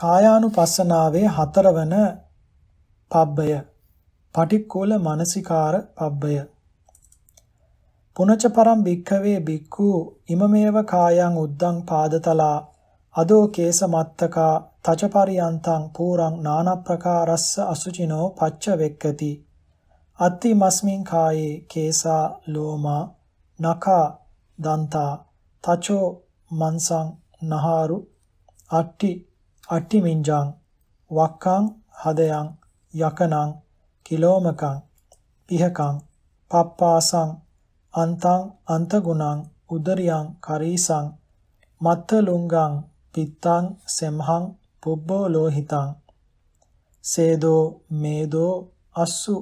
කායානුපස්සනාවේ හතරවන පබ්බය පටික්කුල මානසිකාර පබ්බය පුනච පරම් භික්ඛවේ භික්ඛු ඉමමේව කායං උද්දං පාදතලා අදෝ කේස මත්තකා තච පරියන්තං පූරං නානප්‍රකාරස්ස අසුචිනෝ පච්ච වෙක්කති අත්ති මස්මින් කායේ කේසා ලෝමා නඛා දන්තා තචෝ මන්සං නහාරු අට්ටි අට්ටිමිංජං වක්ඛං හදයන් යකනං කිලෝමකං පිහකං පප්පාසං අන්තං අන්තගුණං උදරියං කරීසං මත්තලුංගං පිත්තං සෙම්හං පුබ්බෝ ලෝහිතං සේදෝ මේදෝ අස්සු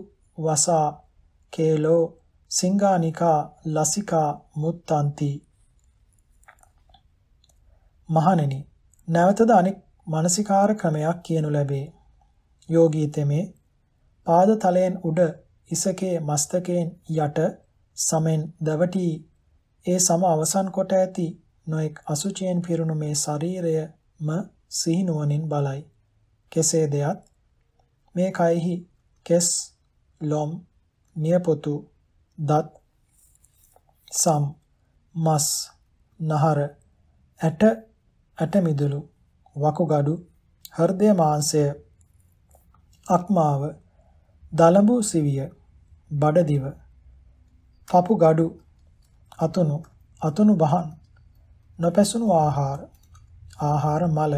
වසා කේලෝ සිංගානිකා ලසිකා මුත්තන්ති මහණෙනි නැවතද අනෙක් මානසිකාර ක්‍රමයක් කියනු ලැබේ. යෝගී තෙමේ පාද තලයෙන් උඩ ඉසකේ මස්තකයෙන් යට සමෙන් දවටි ඒ සම අවසන් කොට ඇති නොඑක් අසුචියෙන් පිරුණු මේ ශරීරයම සිහිනුවණින් බලයි. කෙසේ දෙයත් මේ කයෙහි කෙස් ලොම් නියපොතු දත් සම් මස් නහර ඇට ඇට මිදුළු වකුගඩු, හෘදය මාංශය, අක්මාව, දලඹු සිවිය, බඩදිව, පපු gadu, අතුණු, අතුණු බහන්, නොපැසුණු ආහාර, ආහාර මල,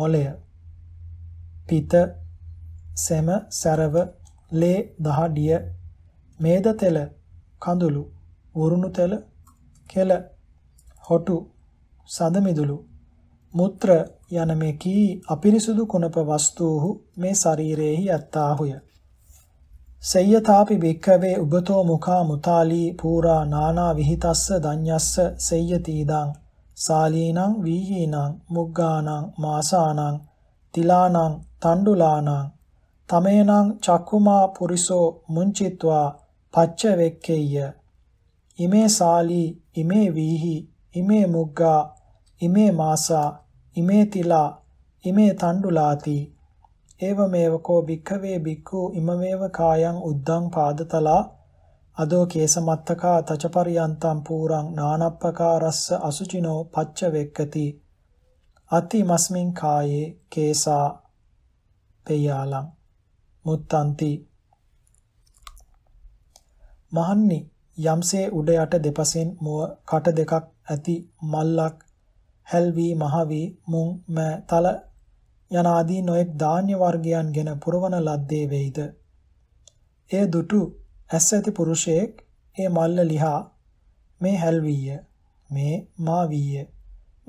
මොළය, පිත, සෙම, සරව, ලේ, දහඩිය, මේද තෙල, කඳුළු, වරුණු තෙල, කෙල, හොටු, සඳ මිදුළු මුත්‍ර යන මෙකී අපිරිසුදු කුණප වස්තුහු මේ ශරීරේහි ඇත්තාහුය. සෙය්‍යතාපි භික්ඛවේ උබතෝ මුඛා මුතාලී පූරා නානා විහිතස්ස ධඤ්ඤස්ස සෙය්‍යතිදං සාලීනං වීහීනං මුග්ගානං මාසානං තිලානං තණ්ඩුලානං තමේනං චක්කුමා පුරිසෝ මුංචිත්වා පච්ච වෙක්කෙය්‍ය ඉමේ සාලී ඉමේ වීහි ඉමේ මුග්ගා ඉමේ මාසා ඉමේ තිලා ඉමේ තණ්ඩුලාති ඒවමේව කෝ භික්ඛවේ භික්ඛු ඉමමේව කායං උද්දං පාදතලා අදෝ කේසමත්තකා තචපරියන්තම් පූරං නානප්පකාරස්ස අසුචිනෝ පච්ච වෙක්කති අති මස්මින් කායේ කේසා පේයාලං මුත්තන්ති මහන්නි යම්සේ උඩ යට දෙපසෙන් මුව කට දෙකක් ඇති මල්ලක් හැල් වී මහ වී මුං මෑ තල යන ආදී නොඑක් ධාන්‍ය වර්ගයන් ගැන පුරවන ලද්දේ වෙයිද. එය දුටු ඇස් ඇති පුරුෂයෙක් ඒ මල්ල ලිහා මේ හැල් වීය මේ මා වීය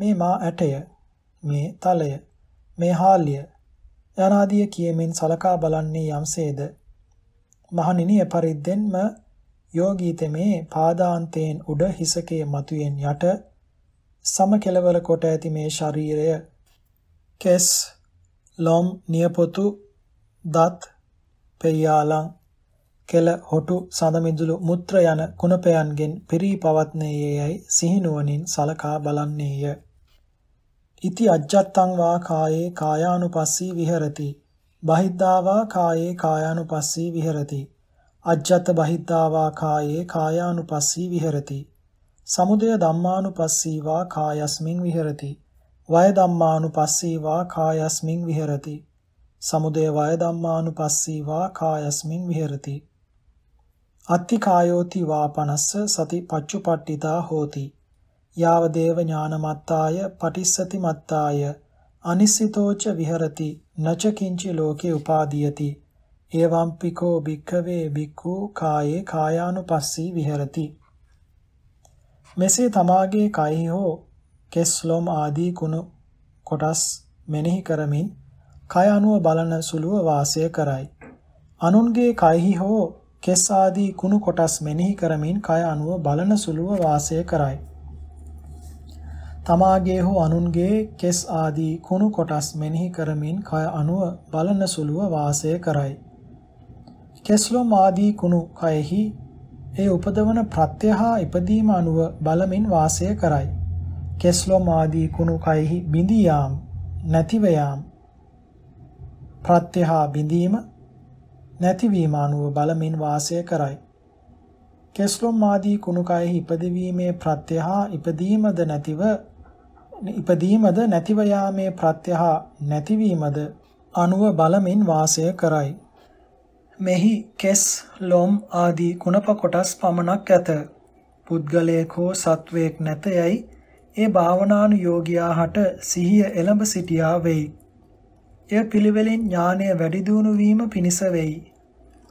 මේ මා ඇටය මේ තලය මේ හාල්‍ය යනාදිය කියමින් සලකා බලන්නේ යම්සේද මහණෙනි පරිද්දෙන්ම යෝගීතමේ පාදාන්තයෙන් උඩ හිසකේ මතුයෙන් යට සම කෙලවර කොට ඇති මේ ශරීරය කෙස් ලොම් නියපොතු දත් පෙරියාලං කෙල හොටු සඳමිදුළු මුත්‍ර යන කුණපයන්ගෙන් පිරී පවත්නේයයි සිහිනුවණින් සලකා බලන්නේය. ඉති අජ්ජත්තං වා කායේ කායානුපස්සී විහෙරති. බහිද්ධාවා කායේ කායානුපස්සී විහෙරති. අජ්ජත් බහිද්ධාවා කායේ කායානුපස්සී විහෙරති. සමුදය ධම්මානුපස්සීවා කායස්මින් විහෙරති. වය ධම්මානුපස්සීවා කායස්මින් විහෙරති. සමුදය වය ධම්මානුපස්සීවා කායස්මින් විහෙරති. අත්ති කායෝති වාපනස්ස සති පච්චුපට්ඨිතා හෝති. යාව දේව ඥානමත්තාය පටිස්සති මත්තාය අනිසිතෝච විහෙරති නච කිංචි ලෝකේ උපාදීයති. එවම්පිකෝ භික්ඛවේ භික්ඛු කායේ කායානුපස්සී විහෙරති. මෙසේ තමාගේ කයෙහි හෝ කෙස් ලොම් ආදී කුණු කොටස් මෙනෙහි කරමින් කය අනුව බලන සුළුව වාසය කරයි. අනුන්ගේ කයෙහි හෝ කෙස් ආදී කුණු කොටස් මෙනෙහි කරමින් කය අනුව බලන සුළුව වාසය කරයි. තමාගේ හෝ අනුන්ගේ කෙස් ආදී කුණු කොටස් මෙනෙහි කරමින් කය අනුව බලන සුළුව වාසය කරයි. කෙස්ලොම් ආදී කුණු කයෙහි ඒ උපදවන ප්‍රත්‍ය හා ඉපදීම අනුව බලමින් වාසය කරයි. කෙස්ලොම් ආදී කුණු කයෙහි බිඳී යාම් නැතිව යාම් ප්‍රත්‍ය හා බිඳීම නැතිවීම අනුව බලමින් වාසය කරයි. කෙස්ලොම් ආදී කුණු කයෙහි ඉපදවීමේ ප්‍රත්‍ය හා ඉපදීමද නැතිව ඉපදීමද නැතිව යාමේ ප්‍රත්‍ය හා නැතිවීමද අනුව බලමින් වාසය කරයි. මෙහි කෙස් ලොම් ආදී කුණප කොටස් පමණක් ඇත. පුද්ගලයෙක් හෝ සත්වයෙක් නැත යයි ඒ භාවනානුයෝගියා හට සිහිය එළඹ සිටියා වෙයි. එය පිළිවෙලින් ඥානය වැඩි දියුණු වීම පිණිස වෙයි.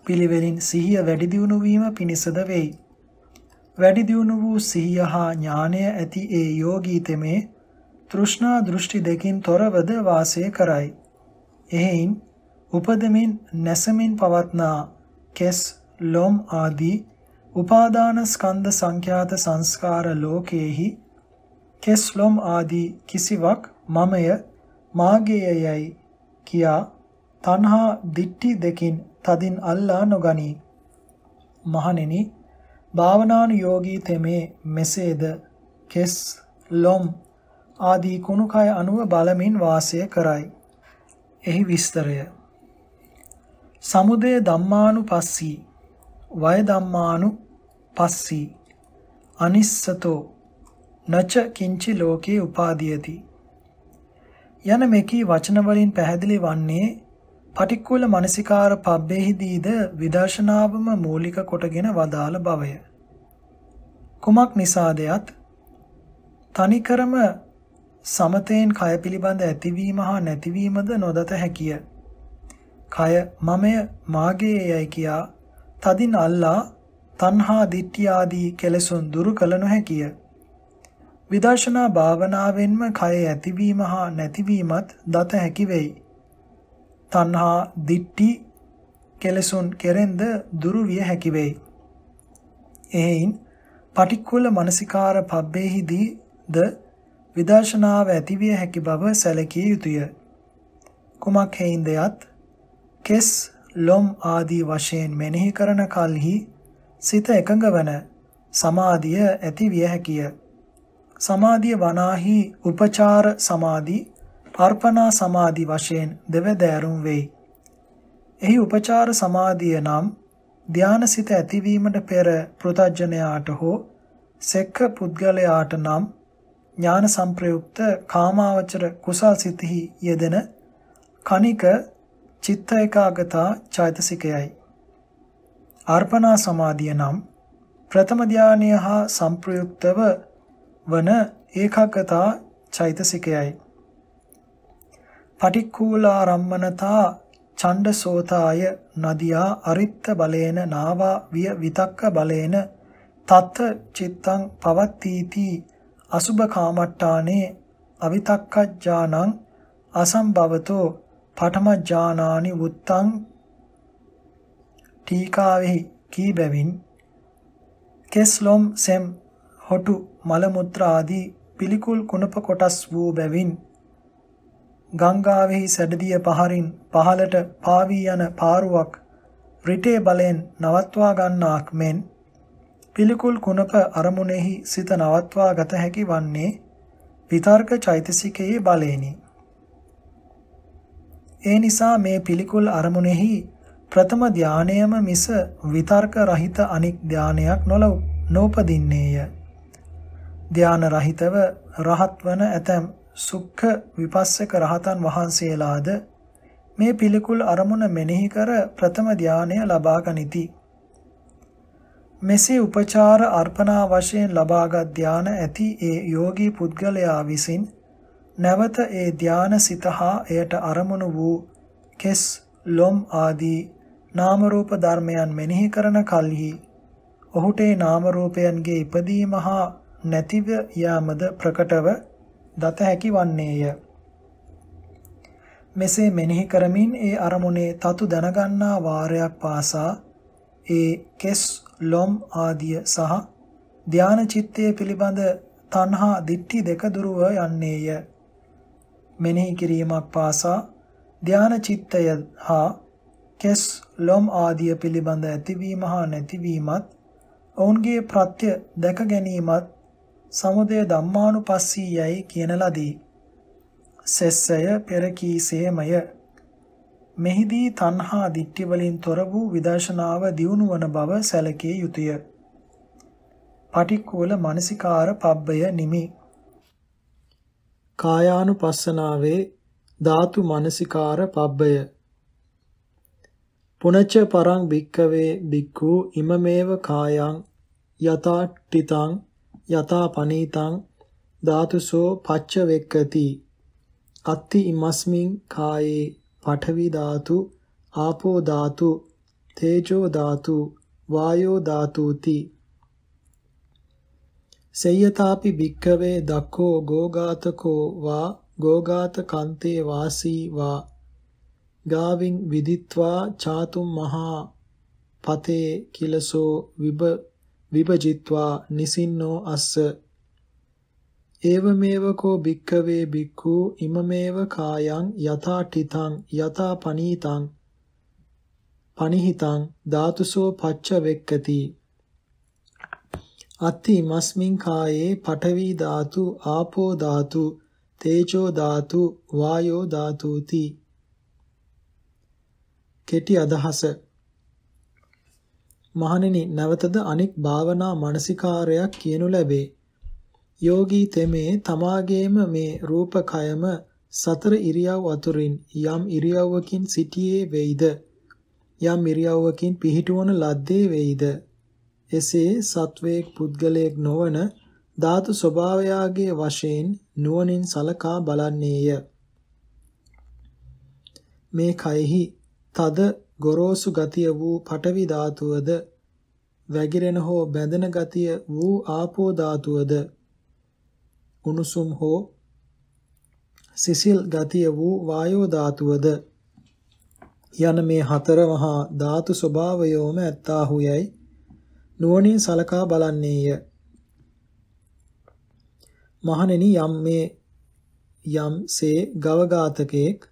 පිළිවෙලින් සිහිය වැඩි දියුණු වීම පිණිසද වෙයි. වැඩි දියුණු වූ සිහිය හා ඥානය ඇති ඒ යෝගීතමේ තෘෂ්ණා දෘෂ්ටි දෙකින් තොරවද වාසය කරයි. එහෙයින් උපදමින් නැසමින් පවත්නා කෙස් ලොම් ආදී උපාදාන ස්කන්ධ සංඛ්‍යාත සංස්කාර ලෝකයේහි කෙස් ලොම් ආදී කිසිවක් මමය මාගේයයි කියා තණ්හා දිට්ටි දෙකින් තදින් අල්ලා නොගනී මහණෙනි භාවනානුයෝගී තෙමේ මෙසේද කෙස් ලොම් ආදී කුණුකය අනුව බලමින් වාසය කරයි. එහි විස්තරය සමුදය ධම්මානු පස්සී වය ධම්මානු පස්සී අනිස්සතෝ නච කිංචි ලෝකේ උපාදීයති යන මේකී වචන වලින් පැහැදිලි වන්නේ පටික්කුල මනසිකාර පබ්බෙහිදීද විදර්ශනාවම මූලික කොටගෙන වදාළ බවය කුමක් නිසාදයත් තනිකරම සමතයෙන් කය පිළිබඳ ඇතිවීම හා නැතිවීමද නොදත හැකිය කය මමය මාගේ යයි කියා තදින් අල්ලා තණ්හා දිට්ඨිය ආදී කෙලෙසුන් දුරු කළ නොහැකිය. විදර්ශනා භාවනාවෙන්ම කය ඇතිවීම හා නැතිවීමත් දත හැකි වෙයි. තණ්හා දිට්ඨි කෙලෙසුන් කෙරෙන්ද දුරු විය හැකි වෙයි. එහෙයින් පටික්කුල මනසිකාර පබ්බේහිදී ද විදර්ශනාව ඇතිවිය හැකි බව සැලකිය යුතුය. කුමක් හේින්ද යත් කෙස්, ලොම් ආදී වශයෙන් මෙනෙහි කරන කල්හි සිත එකඟ වන සමාධිය ඇති විය හැකිය. සමාධිය වනාහි උපචාර සමාධි, අර්පණා සමාධි වශයෙන් දෙවදෑරුම් වෙයි. එහි උපචාර සමාධිය නම් ධානසිත ඇතිවීමට පෙර පෘතජ්ජනයාට හෝ සෙක්ක පුද්ගලයාට නම් ඥාන සංප්‍රයුක්ත කාමාවචර කුසල් සිතෙහි යෙදෙන කණික චිත්ත ඒකාගතා චෛතසිකයයි. අර්පණා සමාධිය නම් ප්‍රථම ධානය හා සංප්‍රයුක්තව වන ඒකාගතා චෛතසිකයයි. පටික්කූලාරම්මනතා චණ්ඩසෝතාය නදියා අරිත්ත බලේන නාවා විය විතක්ක බලේන තත්ත චිත්තං පවත්තීති අසුභ කාමට්ටානේ අවිතක්කජ්ජානං අසම්භවතෝ පඨම ඥානානි වුත්තං ටීකාවෙහි කී බැවින් කෙස්ලොම් සෙම් හොටු මල මුත්‍රා ආදී පිළිකුල් කුණප කොටස් වූ බැවින් ගංගාවෙහි සැඩදිය පහරින් පහලට පාවී යන පාරුවක් රිටේ බලෙන් නවත්වා ගන්නාක් මෙන් පිළිකුල් කුණප අරමුණෙහි සිත නවත්වා ගත හැකි වන්නේ විතර්ක චෛතසිකයේ බලේනි ඒ නිසා මේ පිළිකුල් අරමුණෙහි ප්‍රථම ධානයම මිස විතර්ක රහිත අනික් ධානයක් නොලව නෝපදින්නේය. ධාන රහිතව රහත් වන ඇතම් සුක්ඛ විපස්සක රහතන් වහන්සේලාද මේ පිළිකුල් අරමුණ මෙනෙහි කර ප්‍රථම ධානය ලබා ගනිති. මෙසේ උපචාර අර්පණා වශයෙන් ලබාගත් ධාන ඇති ඒ යෝගී පුද්ගලයා විසින් නැවත ඒ ධාන සිත හා එයට අරමුණු වූ කෙස් ලොම් ආදී නාම රූප ධර්මයන් මෙනෙහි කරන කල්හි ඔහුට ඒ නාම රූපයන්ගේ ඉපදීම හා නැතිව යාමද ප්‍රකටව දත හැකි වන්නේය මෙසේ මෙනෙහි කරමින් ඒ අරමුණේ තතු දැනගන්නා වාරයක් පාසා ඒ කෙස් ලොම් ආදිය සහ ධාන චිත්තය පිළිබඳ තණ්හා දිට්ඨි දෙක දුරව යන්නේය මෙනෙහි කිරීමක් පාසා ධාන චිත්තය හා කෙස් ලොම් ආදිය පිළිබඳ ඇතිවීම හා නැතිවීමත් ඔවුන්ගේ ප්‍රත්‍ය දැක ගැනීමත් සමුදය ධම්මානුපස්සී යයි කියන ලදී. සෙස්සය පෙර කීසේමය. මෙහිදී තණ්හා දිට්ඨි වලින් තොර වූ විදර්ශනාව දියුණු වන බව සැලකිය යුතුය. පටික්කුල මනසිකාර පබ්බය නිමි කායානුපස්සනාවේ ධාතු මනසිකාර පබ්බය පුනච්ච පරං භික්කවේ භික්ඛු ඉමමේව කායං යතා ඨිතං යතා පනීතං ධාතුසෝ පච්ච වෙක්කති අත්ති ඉමස්මින් කායේ පඨවි ධාතු ආපෝ ධාතු තේජෝ ධාතු වායෝ ධාතුති සේයතාපි භික්කවේ දක්ඛෝ ගෝඝාතකෝ වා ගෝඝාත කන්තේ වාසී වා ගාවින් විදිත්වා චාතුම් මහා පතේ කිලසෝ විබ විභජිත්වා නිසින්නෝ අස්ස ඒවමේවකෝ භික්කවේ භික්ඛු ඉමමේව කායං යථා ඨිතං යථා පනීතං පනිහිතං ධාතුසෝ පච්ච වෙක්කති අත්ති මස්මින් කායේ පඨවි ධාතු ආපෝ ධාතු තේජෝ ධාතු වායෝ ධාතුති කෙටි අදහස මහණෙනි නැවතද අනෙක් භාවනා මානසිකාරයක් කියනු ලැබේ යෝගී තෙමේ තමාගේම මේ රූපකයම සතර ඉරියව් අතුරින් යම් ඉරියව්වකින් සිටියේ වෙයිද යම් ඉරියව්වකින් පිහිටවන ලද්දේ වෙයිද එසේ සත්වයේ පුද්ගලයෙක් නොවන ධාතු ස්වභාවයාගේ වශයෙන් නුවණින් සලකා බලන්නේය. මේ කයෙහි තද ගොරෝසු ගතිය වූ පඨවි ධාතුවද වැగిරෙන හෝ බැඳෙන ගතිය වූ ආපෝ ධාතුවද උණුසුම් හෝ සිසිල් ගතිය වූ වායෝ ධාතුවද යන මේ හතර මහා ධාතු ස්වභාවයෝම ඇත්තාහුයයි නුවණින් සලකා බලන්නේය. මහණෙනි යම් මේ යම්සේ ගවඝාතකෙක්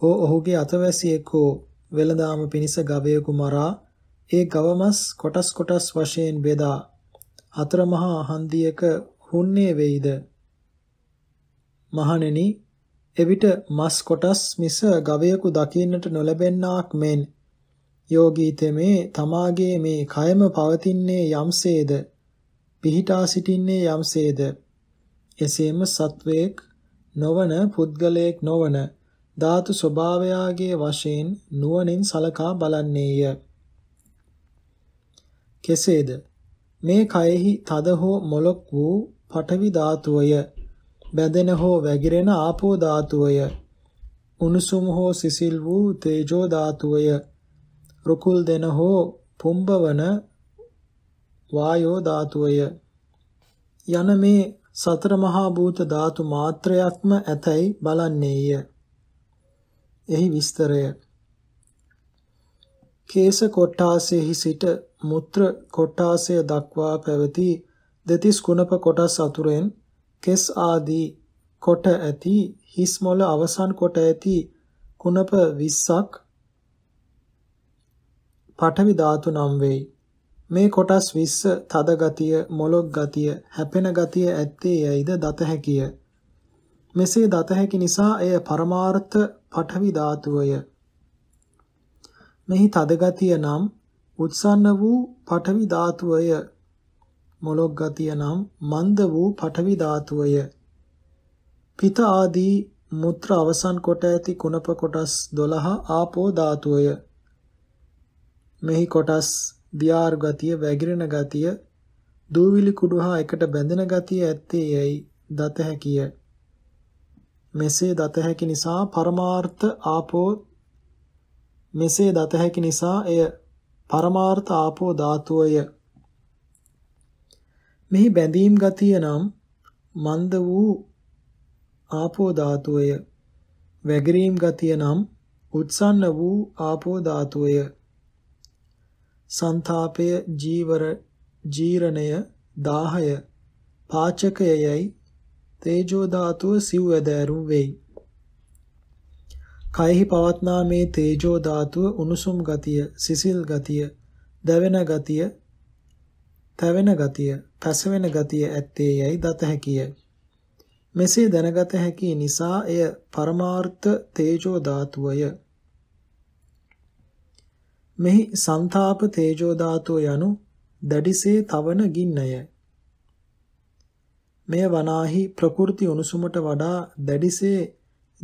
හෝ ඔහුගේ අතවැසියෙක් හෝ වෙළඳාම පිණිස ගවයෙකු මරා ඒ ගවමස් කොටස් කොටස් වශයෙන් බෙදා හතරමහා හන්දියක හුන්නේ වෙයිද මහණෙනි එවිට මස් කොටස් මිස ගවයෙකු දකින්නට නොලැබෙන්නාක් මෙන් යෝගීතමේ තමාගේ මේ කයම පවතින්නේ යම්සේද පිහිටා සිටින්නේ යම්සේද එසේම සත්වේක් නොවන පුද්ගලයෙක් නොවන ධාතු ස්වභාවයාගේ වශයෙන් නුවණින් සලකා බලන්නේය කෙසේද මේ කයෙහි තද හෝ මොලොක් වූ පඨවි ධාතුවය බැඳෙන හෝ වැగిරෙන ආපෝ ධාතුවය උණුසුම් හෝ සිසිල් වූ තේජෝ ධාතුවය රුකුල් දෙන හෝ පුම්බවන වායෝ ධාතුවය යන මේ සතර මහා භූත ධාතු මාත්‍රයක්ම ඇතැයි බලන්නේය. එහි විස්තරය කේස කොට්ටාසයෙහි සිට මුත්‍ර කොට්ටාසය දක්වා පැවති දෙතිස් කුණප කොටස් අතුරෙන් කෙස් ආදී කොට ඇති හිස් මොළ අවසන් කොට ඇති කුණප 20ක් පඨවි ධාතු නම් වෙයි. මේ කොටස් 20 තද ගතිය, මොලොක් ගතිය, හැපෙන ගතිය ඇත්තේ යයිද දත හැකිය. මෙසේ දත හැකි නිසා එය පරමාර්ථ පඨවි ධාතුවය. මෙහි තද ගතිය නම් උත්සන්න වූ පඨවි ධාතුවය. මොලොක් ගතිය නම් මන්ද වූ පඨවි ධාතුවය. පිත ආදී මුත්‍ර අවසන් කොට ඇති කුණප කොටස් 12 ආපෝ ධාතුවය. මෙහි කොටස් වියාර් ගතිය, වැగిරෙන ගතිය, දූවිලි කුඩු හා එකට බැඳෙන ගතිය ඇත්තේ යයි දත හැකිය. මෙසේ දත හැකි නිසා පරමාර්ථ ආපෝ මෙසේ දත හැකි නිසා එය පරමාර්ථ ආපෝ ධාතුවය. මෙහි බැඳීම් ගතිය නම් මන්ද වූ ආපෝ ධාතුවය. වැගිරීම් ගතිය නම් උත්සන්න වූ ආපෝ ධාතුවය. සන්තාපය ජීවර ජීරණය 1000 පාචකයයි තේජෝ ධාතුව සිව්වැදෑරුම් වෙයි. කයෙහි පවත්නා මේ තේජෝ ධාතුව උණුසුම් ගතිය, සිසිල් ගතිය, දැවෙන ගතිය, තැවෙන ගතිය, පැසවෙන ගතිය ඇත්තේ යයි දත හැකිය. මෙසේ දැනගත හැකි නිසා එය පරමාර්ථ තේජෝ ධාතුවය. මෙහි සන්තාප තේජෝ ධාතුව යනු දැඩිසේ තවන ගින්නය. මෙය වනාහි ප්‍රකෘති උණුසුමට වඩා දැඩිසේ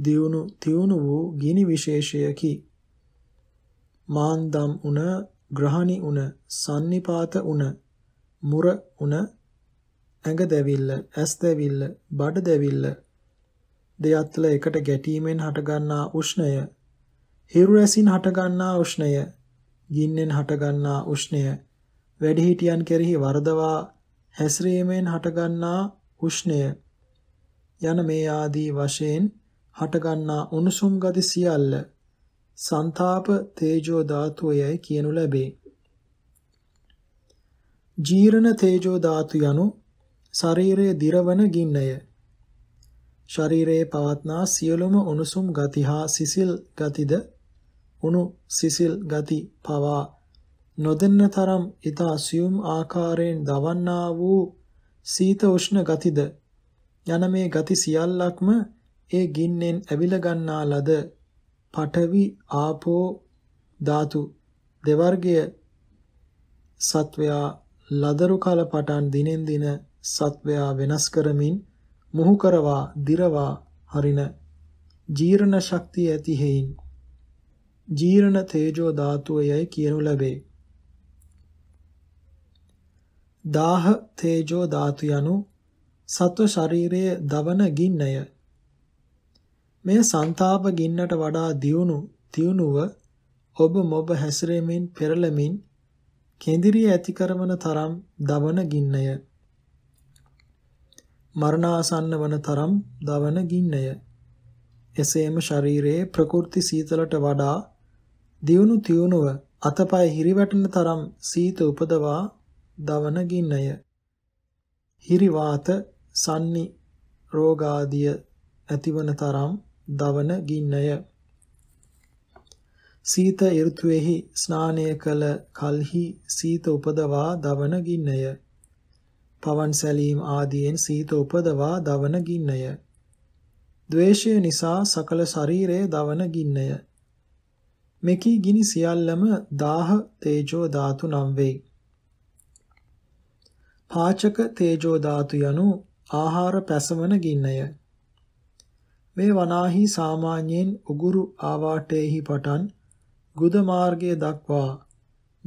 දියුණු තියුණු වූ ගිනි විශේෂයකි. මාන්දම් උණ, ග්‍රහණි උණ, sannipata උණ, මුර උණ, ඇඟ දැවිල්ල, ඇස් දැවිල්ල, බඩ දැවිල්ල දෙයත්ල එකට ගැටීමෙන් හටගන්නා උෂ්ණය, හිරු රැසින් හටගන්නා උෂ්ණය ගින්නෙන් හටගන්නා උෂ්ණය වැඩිහිටියන් කෙරෙහි වරදවා හැසිරීමෙන් හටගන්නා උෂ්ණය යන මේ ආදී වශයෙන් හටගන්නා උණුසුම් ගති සියල්ල සන්තාප තේජෝ ධාතුවයයි කියනු ලැබේ. ජීරණ තේජෝ ධාතු යනු ශරීරයේ දිරවන ගින්නය. ශරීරයේ පවත්නා සියලුම උණුසුම් ගති හා සිසිල් ගතිද උණු සිසිල් ගති පවා නොදෙන්න තරම් ඊතා සියුම් ආකාරයෙන් දවන්නා වූ සීත උෂ්ණ ගතිද යන මේ ගති සියල්ලක්ම ඒ ගින්නෙන් ඇවිල ගන්නා ලද පඨවි ආපෝ ධාතු දෙවර්ගය සත්වයා ලදරු කල පටන් දිනෙන් දින සත්වයා වෙනස් කරමින් මුහු කරවා දිරවා හරින ජීර්ණ ශක්තිය ඇති හේයින් ජීර්ණ තේජෝ ධාතුව යයි කියනු ලැබේ. දාහ තේජෝ ධාතු යනු සත්ව ශරීරයේ දවන ගින්නය. මේ ਸੰతాප ගින්නට වඩා දියුණු තියුණුව ඔබ මොබ හැසිරෙමින් පෙරළමින් කේන්ද්‍රිය ඇති කරන තරම් දවන ගින්නය. මරණාසන්න වන තරම් දවන ගින්නය. එසේම ශරීරයේ ප්‍රකෘති සීතලට වඩා දියුණු තියුණුව අතපය හිරිවැටෙන තරම් සීත උපදවා දවන ගින්නය. හිරිවාත සන්නි රෝගාදිය ඇතිවන තරම් දවන ගින්නය. සීත ඍතුවේහි ස්නානය කළ කල්හි සීත උපදවා දවන ගින්නය. පවන් සැලීම් ආදියෙන් සීත උපදවා දවන ගින්නය. ද්වේෂය නිසා සකල ශරීරයේ දවන ගින්නය. මෙකී ගිනි සියල්ලම දාහ තේජෝ ධාතු නම් වෙයි. පාචක තේජෝ ධාතු යනු ආහාර පැසවන ගින්නය. මේ වනාහි සාමාන්‍යයෙන් උගුරු ආවාටේහි පටන් ගුද මාර්ගයේ දක්වා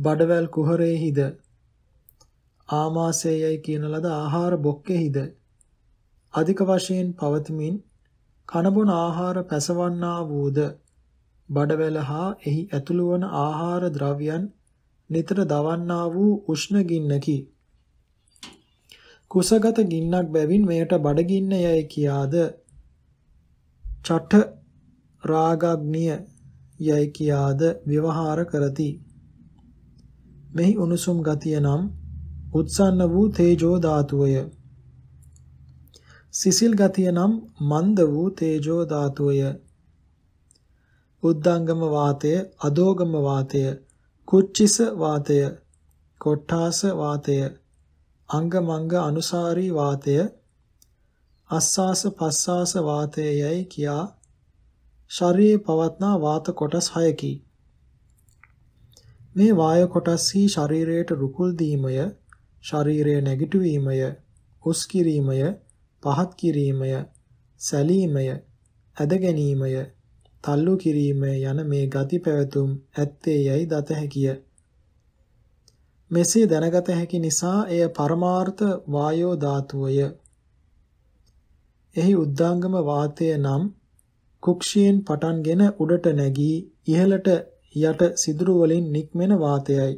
බඩවැල් කුහරයේහිද ආමාශයයි කියන ලද ආහාර බොක්කෙහිද අධික වශයෙන් පවතිමින් කනබුන ආහාර පැසවන්නා වූද බඩවැල හා එහි ඇතුළු වන ආහාර ද්‍රව්‍යයන් නිතර දවන්නා වූ උෂ්ණ ගින්නකි. කුසගත ගින්නක් බැවින් මෙයට බඩගින්න යයි කියාද චට රාගග්නිය යයි කියාද විවහාර කරති. මෙහි උණුසුම් ගතිය නම් උත්සන්න වූ තේජෝ ධාතුවය. සිසිල් ගතිය නම් මන්ද වූ තේජෝ ධාතුවය. උද්දංගම වාතය, අදෝගම වාතය, කුච්චිස වාතය, කොට්ඨාස වාතය, අංගමංග අනුසාරී වාතය, අස්සාස පස්සාස වාතය යයි කියා ශරීරයේ පවත්නා වාත කොටස් 6කි. මේ වාය කොටස්හි ශරීරයට රුකුල් දීමය, ශරීරය නැගිටවීමය, උස් කිරීමය, පහත් කිරීමය, සැලීමය, ඇද ගැනීමය, තල්ලු කිරීම යන මේ ගති පැවතුම් ඇත්තේ යයි දත හැකිය. මෙසේ දැනගත හැකි නිසා එය පරමාර්ථ වායෝ ධාතුවය. එහි උද්දාංගම වාතය නම් කුක්ෂියෙන් පටන්ගෙන උඩට නැගී ඉහළට යට සිදුරු වලින් නික්මෙන වාතයයි.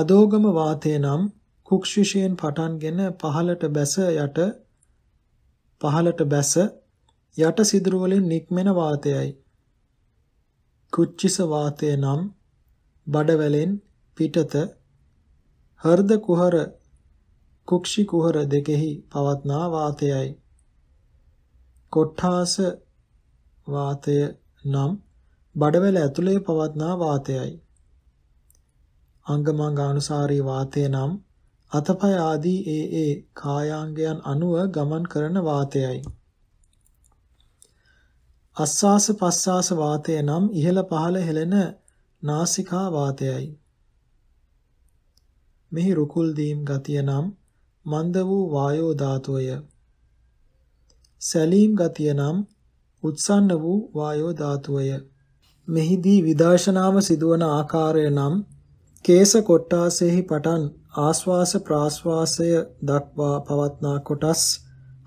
අදෝගම වාතය නම් කුක්ෂිෂයෙන් පටන්ගෙන පහළට බැස යට පහළට බැස යට සිදුරු වලින් නික්මෙන වාතයයි. කුච්චිස වාතය නම් බඩවැලෙන් පිටත හර්ද කුහර කුක්ෂි කුහර දෙකෙහි පවත්නා වාතයයි. කොට්ඨාස වාතය නම් බඩවැල ඇතුලේ පවත්නා වාතයයි. අංගමංග අනුසාරී වාතය නම් අතපය ආදී ඒ ඒ කායාංගයන් අනුව ගමන් කරන වාතයයි. අස්වාස පස්වාස වාතය නම් ඉහළ පහළ හෙළෙන නාසිකා වාතයයි. මෙහි රුකුල් දීම් ගතිය නම් මන්ද වූ වායෝ ධාතුවය. සැලීම් ගතිය නම් උත්සන්න වූ වායෝ ධාතුවය. මෙහිදී විදර්ශනාව සිදුවන ආකාරය නම් කේස කොට්ටාසෙහි පටන් ආස්වාස ප්‍රාස්වාසය දක්වා පවත්නා කොටස්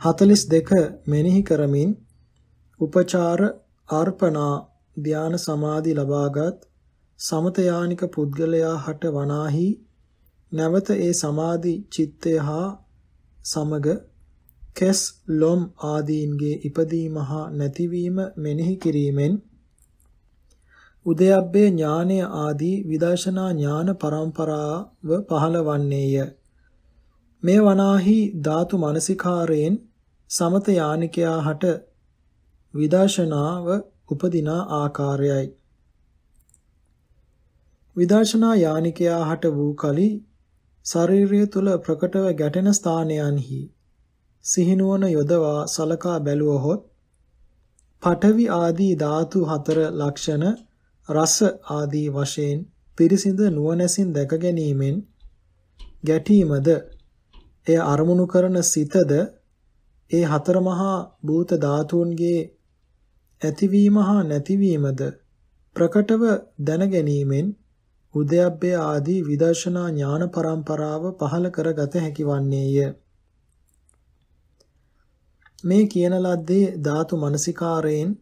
42 මෙනෙහි කරමින් උපචාර අර්පණා ධාන සමාධි ලබාගත් සමත යානික පුද්ගලයා හට වනාහි නැවත ඒ සමාධි චිත්තය හා සමග කෙස් ලොම් ආදීන්ගේ ඉපදීම හා නැතිවීම මෙනෙහි කිරීමෙන් උදයබ්බේ ඥානය ආදී විදර්ශනා ඥාන પરම්පරාව පහළවන්නේය. මේ වනාහි ධාතු මනසිකාරයෙන් සමත යානිකයා හට විදර්ශනාව උපදිනා ආකාරයයි. විදර්ශනා යානිකයා හට වූ කලි ශාරීරිය තුල ප්‍රකටව ගැටෙන ස්ථානයන්හි සිහිනුවන යොදවා සලකා බැලුවහොත් පඨවි ආදී ධාතු හතර ලක්ෂණ රස ආදී වශයෙන් පිරිසිඳ නුවණැසින් දැක ගැනීමෙන් ගැටීමද එය අරමුණු කරන සිතද ඒ හතර මහා භූත ධාතුන්ගේ ඇතිවීම හා නැතිවීමද ප්‍රකටව දැනගැනීමෙන් උද්‍යප්පය ආදී විදර්ශනා ඥාන පරම්පරාව පහළ කරගත හැකි වන්නේය. මේ කියන ලද්දේ ධාතු මනසිකාරයෙන්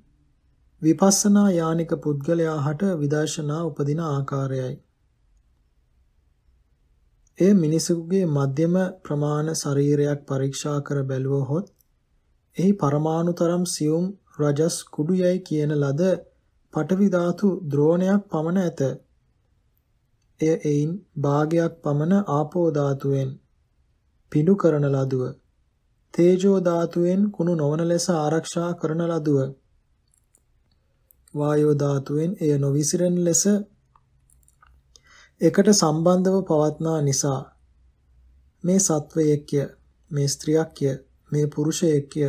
විපස්සනා යානික පුද්ගලයා හට විදර්ශනා උපදින ආකාරයයි. එය මිනිසෙකුගේ මධ්‍යම ප්‍රමාණ ශරීරයක් පරීක්ෂා කර බැලුවහොත් එහි පරමාණු තරම් සියුම් රජස් කුඩු යයි කියන ලද පටවි ධාතු ද්‍රෝණයක් පමණ ඇත. එය එයින් භාගයක් පමණ ආපෝ ධාතුවෙන් පිඬු කරන ලදුව තේජෝ ධාතුවෙන් කුණු නොවන ලෙස ආරක්ෂා කරන ලදුව වායෝ ධාතුවෙන් එය නොවිසිරෙන ලෙස එකට සම්බන්ධව පවත්නා නිසා මේ සත්වයේක්ය මේ ස්ත්‍රියක්ය මේ පුරුෂයෙක්ය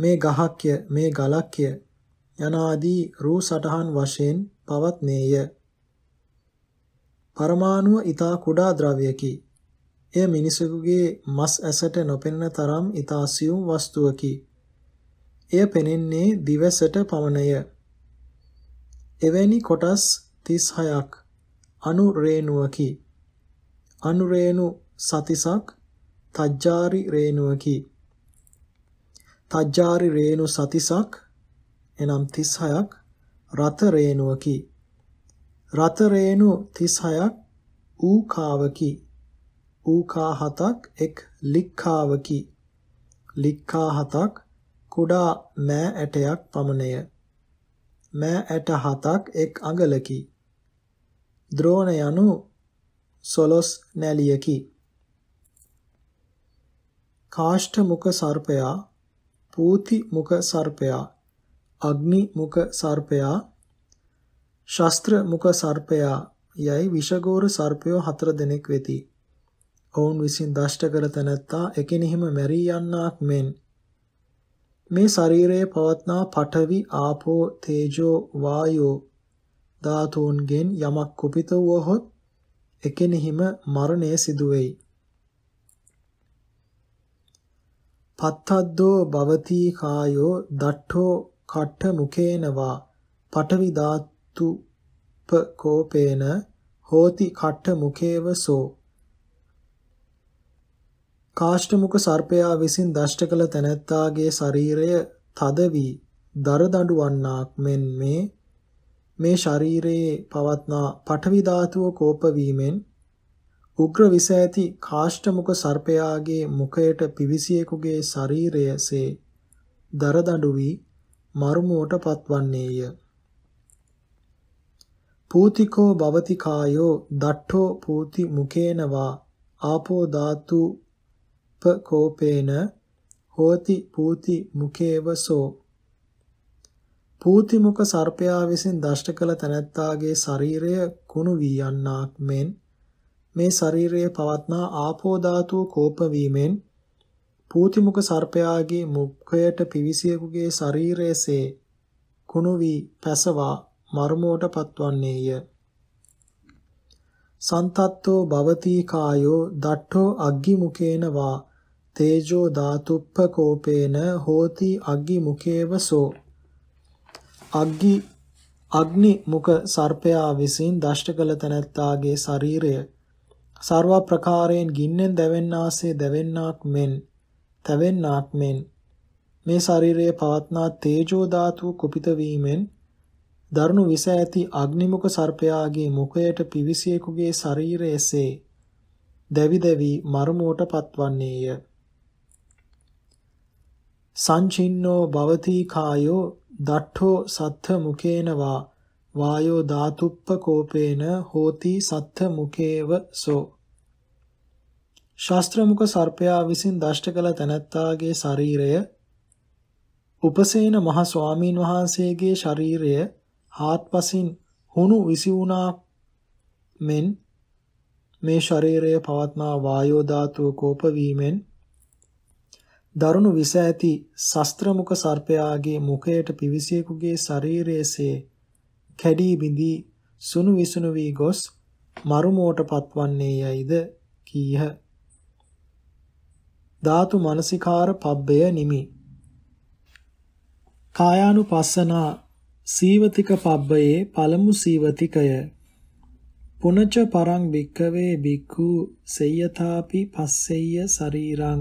මේ ගහක්ය මේ ගලක්ය යනාදී රූ සටහන් වශයෙන් පවත්නේය. පරමාණුව ඊතා කුඩා ද්‍රව්‍යකි. එය මිනිසෙකුගේ මස් ඇසට නොපෙනෙන තරම් ඊතා සියුම් වස්තුවකි. එය පෙනෙන්නේ දිවසට පමණය. එවැනි කොටස් 36ක් අණු රේණුවකි. අණු රේණු සතිසක් තජ්ජාරි රේණුවකි. තජ්ජාරි රේණු සතිසක් එනම් 36ක් රත රේණුවකි. රත රේණු 36ක් ඌකාවකි. ඌකා හතක් එක් ලික්ඛාවකි. ලික්ඛා හතක් කුඩා මෑ ඇටයක් පමණය. මෑ ඇට හතක් එක් අඟලකි. ද්‍රෝණ යනු සොලොස් නැලියකි. කාෂ්ඨ මුඛ සර්පයා පූති මුඛ සර්පයා අග්නි මුඛ සර්පයා ශාස්ත්‍ර මුඛ සර්පයා යයි විෂගෝර සර්පයෝ හතර දෙනෙක් වෙති ඔවුන් විසින් දෂ්ට කර තැනැත්තා එකිනෙහිම මැරී යන්නාක් මෙන් මේ ශරීරයේ පවත්නා පඨවි ආපෝ තේජෝ වායෝ ධාතුන්ගෙන් යමක් කුපිත වුවහොත් එකිනෙහිම මරණය සිදු වෙයි පත්තද්දෝ භවති කායෝ දට්ඨෝ කට්ඨ මුකේනවා පඨවි ධාතු පකෝපේන හෝති කට්ඨ මුකේව සෝ කාෂ්ඨමුක සර්පයා විසින් දෂ්ට කළ තැනැත්තාගේ ශරීරය තද වී දරදඬු වන්නාක් මෙන් මේ මේ ශරීරයේ පවත්නා පඨවි ධාතුව කෝප වීමෙන් උග්‍ර විස ඇති කාෂ්ඨමුඛ සර්පයාගේ මුඛයට පිවිසියෙකුගේ ශරීරයසේ දරදඬු වී මරුමුවට පත්වන්නේය. පූතිකෝ භවති කායෝ දට්ඨෝ පූති මුඛේනවා ආපෝ ධාතු පකෝපේන හෝති පූති මුඛේවසෝ පූතිමුඛ සර්පයා විසින් දෂ්ට කළ තැනැත්තාගේ ශරීරය කුණු වී යන්නක් මෙන් මේ ශරීරයේ පවත්නා ආපෝ ධාතුව කෝප වීමෙන් පූතිමුඛ සර්පයාගේ මුඛයට පිවිසියෙකුගේ ශරීරයේසේ කුණු වී පැසවා මර්මෝට පත්වන්නේය. සන්තත්තෝ භවති කායෝ දට්ඨෝ අග්ගි මුඛේන වා තේජෝ ධාතුප්ප කෝපේන හෝති අග්ගි මුඛේව සෝ අග්ගි අග්නි මුඛ සර්පයා විසින් දෂ්ට කළ තැනැත්තාගේ ශරීරය සර්ව ප්‍රකාරයෙන් ගින්නෙන් දැවෙන්නාසේ දැවෙන්නාක් මෙන් තැවෙන්නාක් මෙන් මේ ශරීරයේ පවත්නා තේජෝ ධාතුව කුපිත වීමෙන් දරුණු විස ඇති අග්නිමුඛ සර්පයාගේ මුඛයට පිවිසියෙකුගේ ශරීරයසේ දැවි දැවි මරමුවට පත්වන්නේය සංචින්නෝ භවති කායෝ දට්ඨෝ සත්ථ මුඛේනවා වායෝ ධාතුප්ප කෝපේන හෝති සත්ථ මුකේව සෝ ශාස්ත්‍රමුක සර්පයා විසින් දෂ්ට කළ තැනැත්තාගේ ශරීරය උපසේන මහ ස්වාමීන් වහන්සේගේ ශරීරය හාත්පසින් හුණු විසිුණා මෙන් මේ ශරීරය පවත්නා වායෝ ධාතුව කෝප වීමෙන් දරුණු විස ඇති ශාස්ත්‍රමුක සර්පයාගේ මුඛයට පිවිසියෙකුගේ ශරීරයේසේ කැඩී බිඳී සුණු විසුණු වී ගොස් මරුමෝට පත්වන්නේ යයිද කීහ. ධාතු මනසිකාර පබ්බය නිමි. කායානුපස්සනා සීවතික පබ්බයේ පළමු සීවතිකය පුනච පරං භික්කවේ භික්ඛු සේයථාපි පස්සෙය්‍ය ශරීරං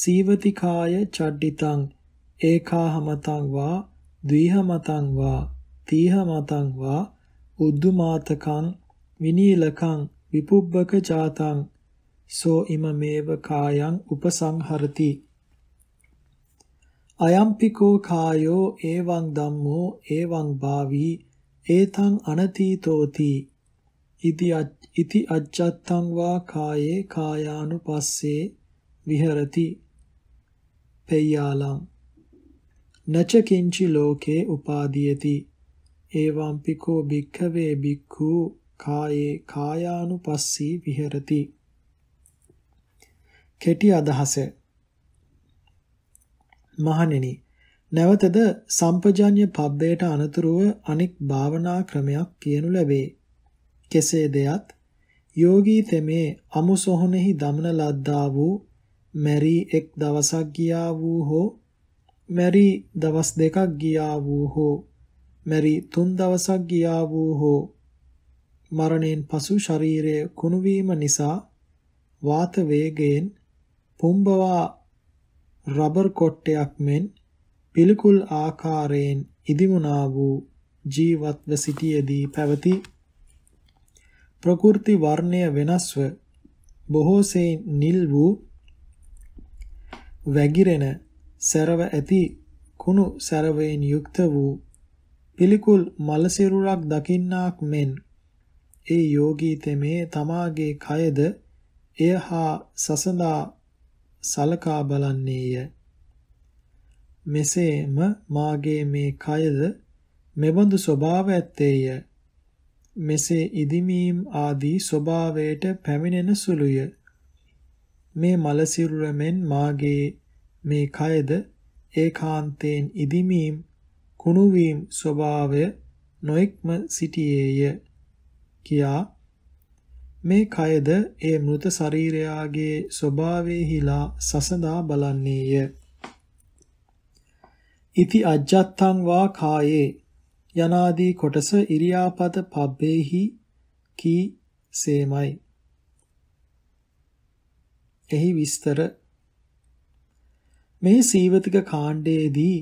සීවතිකාය චඩ්ඩිතං ඒකාහමතං වා ද්විහමතං වා තීහ මතං වා උද්දුමාතකං විනීලකං විපුබ්බක ජාතං සෝ ඉමමේව කායං උපසංහරති අයම්පිකෝ කායෝ එවං ධම්මෝ එවං භාවී ඒතං අනතීතෝති ඉති අජ්ජත්තං වා කායේ කායානුපස්සේ විහෙරති පෙය්‍යාලං නච කිංචි ලෝකේ උපාදීයති ඒවම්පිකෝ භික්ඛවේ භික්ඛු කායේ කායානුපස්සී විහෙරති කෙටි අදහස මහණෙනි නැවතද සම්පජාඤ්‍ය පබ්බයට අනතුරුව අනෙක් භාවනා ක්‍රමයක් කියනු ලැබේ කෙසේ දෙයත් යෝගී තෙමේ අමුසොහනෙහි දමන ලද්දා වූ මෙරි එක් දවසක් ගියා වූ හෝ මෙරි දවස් දෙකක් ගියා වූ හෝ මෙරි තුන් දවසක් ගියා වූ හෝ මරණයෙන් පසු ශරීරය කුණුවීම නිසා වාත වේගයෙන් පුම්බවා රබර් කොට්ටයක් මෙන් පිළිකුල් ආකාරයෙන් ඉදිමුණා වූ ජීවත්ව සිටියේදී පැවති ප්‍රකෘති වර්ණය වෙනස්ව බොහෝසේ නිල් වූ වැගිරෙන සරව ඇති කුණු සරවයෙන් යුක්ත වූ පිළිකුල් මල සිරුරක් දකින්නාක් මෙන් ඒ යෝගී තෙමේ තමාගේ කයද එය හා සසඳා සලකා බලන්නේය මෙසේම මාගේ මේ කයද මෙබඳු ස්වභාව ඇත්තේය මෙසේ ඉදිමීම් ආදී ස්වභාවයට පැමිණෙන සුළුය මේ මල සිරුර මෙන් මාගේ මේ කයද ඒකාන්තයෙන් ඉදිමීම් කුණුවීම් ස්වභාවය නොෙක්ම සිටියේය කියා මේ කයද ඒ මృత ශරීරයාගේ ස්වභාවයේහිලා සසඳා බලන්නේය ඉති අජ්ජත්තං වා කායේ යනාදී කොටස ඉරියාපත පබ්බේහි කී සේමයි එහි විස්තර මේ සීවතික කාණ්ඩයේදී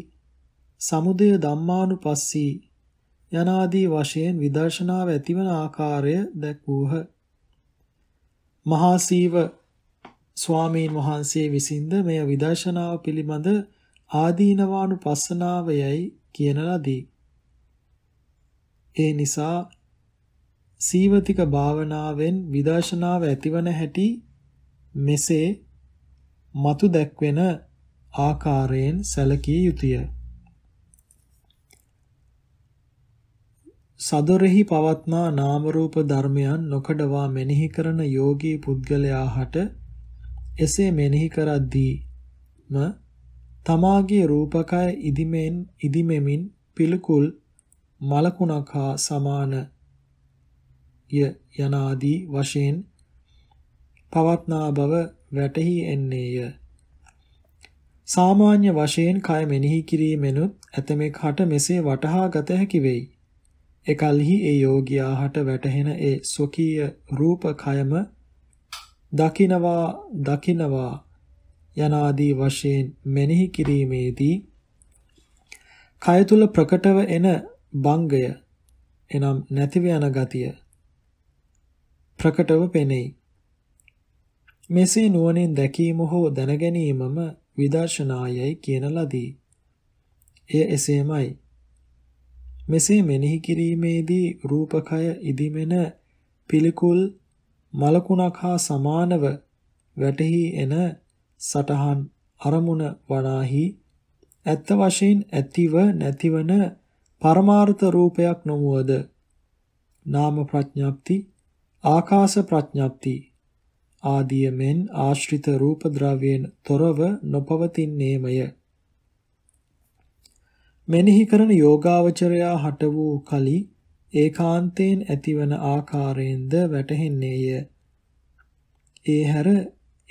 සමුදය ධම්මානුපස්සී යනාදී වශයෙන් විදර්ශනාව ඇතිවන ආකාරය දැක්වූහ. මහා සීව ස්වාමීන් වහන්සේ විසින්ද මෙය විදර්ශනාව පිළිබඳ ආදීනවානුපස්සනාවයයි කියන ලදී. ඒ නිසා සීවතික භාවනාවෙන් විදර්ශනාව ඇතිවන හැටි මෙසේ මතු දැක්වෙන ආකාරයෙන් සැලකිය යුතුය. සදොරෙහි පවත්නා නාම රූප ධර්මයන් නොකඩවා මෙනෙහි කරන යෝගී පුද්ගලයා හට එසේ මෙනෙහි කරද්දීම තමාගේ රූපකය ඉදිමෙන් ඉදිමෙමින් පිළිකුල් මලකුණක් හා සමාන ය යනාදී වශයෙන් පවත්නා බව වැටහි එන්නේය. සාමාන්‍ය වශයෙන් කය මෙනෙහි කිරීමෙනුත් ඇතමෙක් හට මෙසේ වටහා ගත හැකි වෙයි. එකල්හි ඒ යෝගියා හට වැටහෙන ඒ ස්වකීය රූප කයම දකිනවා දකිනවා යනාදී වශයෙන් මෙනෙහි කිරීමේදී කය තුල ප්‍රකටව එන බංගය එනම් නැතිව යන ගතිය ප්‍රකටව පෙනෙයි මෙසේ නුවණින් දැකීම හෝ දැනගැනීමම විදර්ශනායයි කියන ලදී එය එසේමයි මෙසේ මෙනෙහි කිරීමේදී රූපකය ඉදිමෙන පිළිකුල් මලකුණක් හා සමානව වැටහි එන සටහන් අරමුණ වනාහි ඇත්ත වශයෙන් ඇතිව නැතිවන පරමාර්ථ රූපයක් නොමුවද නාම ප්‍රඥප්ති ආකාශ ප්‍රඥප්ති ආදිය මෙන් ආශ්‍රිත රූප ද්‍රව්‍යයෙන් තොරව නොපවතින්නේමය මෙනෙහි කරන යෝගාවචරයා හට වූ කලි ඒකාන්තයෙන් ඇතිවන ආකාරයෙන්ද වැටහෙන්නේය. ඒ හැර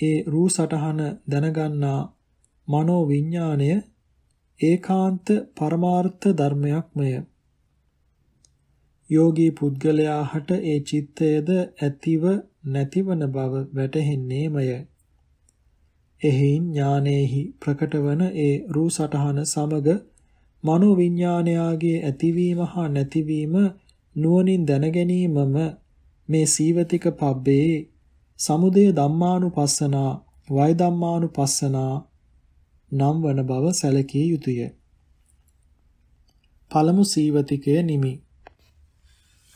ඒ රූ සටහන දැනගන්නා මනෝ විඥාණය ඒකාන්ත පරමාර්ථ ධර්මයක්මය. යෝගී පුද්ගලයා හට ඒ චිත්තයද ඇතිව නැතිවන බව වැටහෙන්නේමය. එහෙයින් ඥානෙහි ප්‍රකටවන ඒ රූ සටහන සමග මනෝවිඤ්ඤාණයාගේ ඇතිවීම හා නැතිවීම නුවණින් දැනගැනීමම මේ සීවතික පබ්බේ සමුදය ධම්මානුපස්සනා වය ධම්මානුපස්සනා නම් වන බව සැලකිය යුතුය. පළමු සීවතිකය නිමි.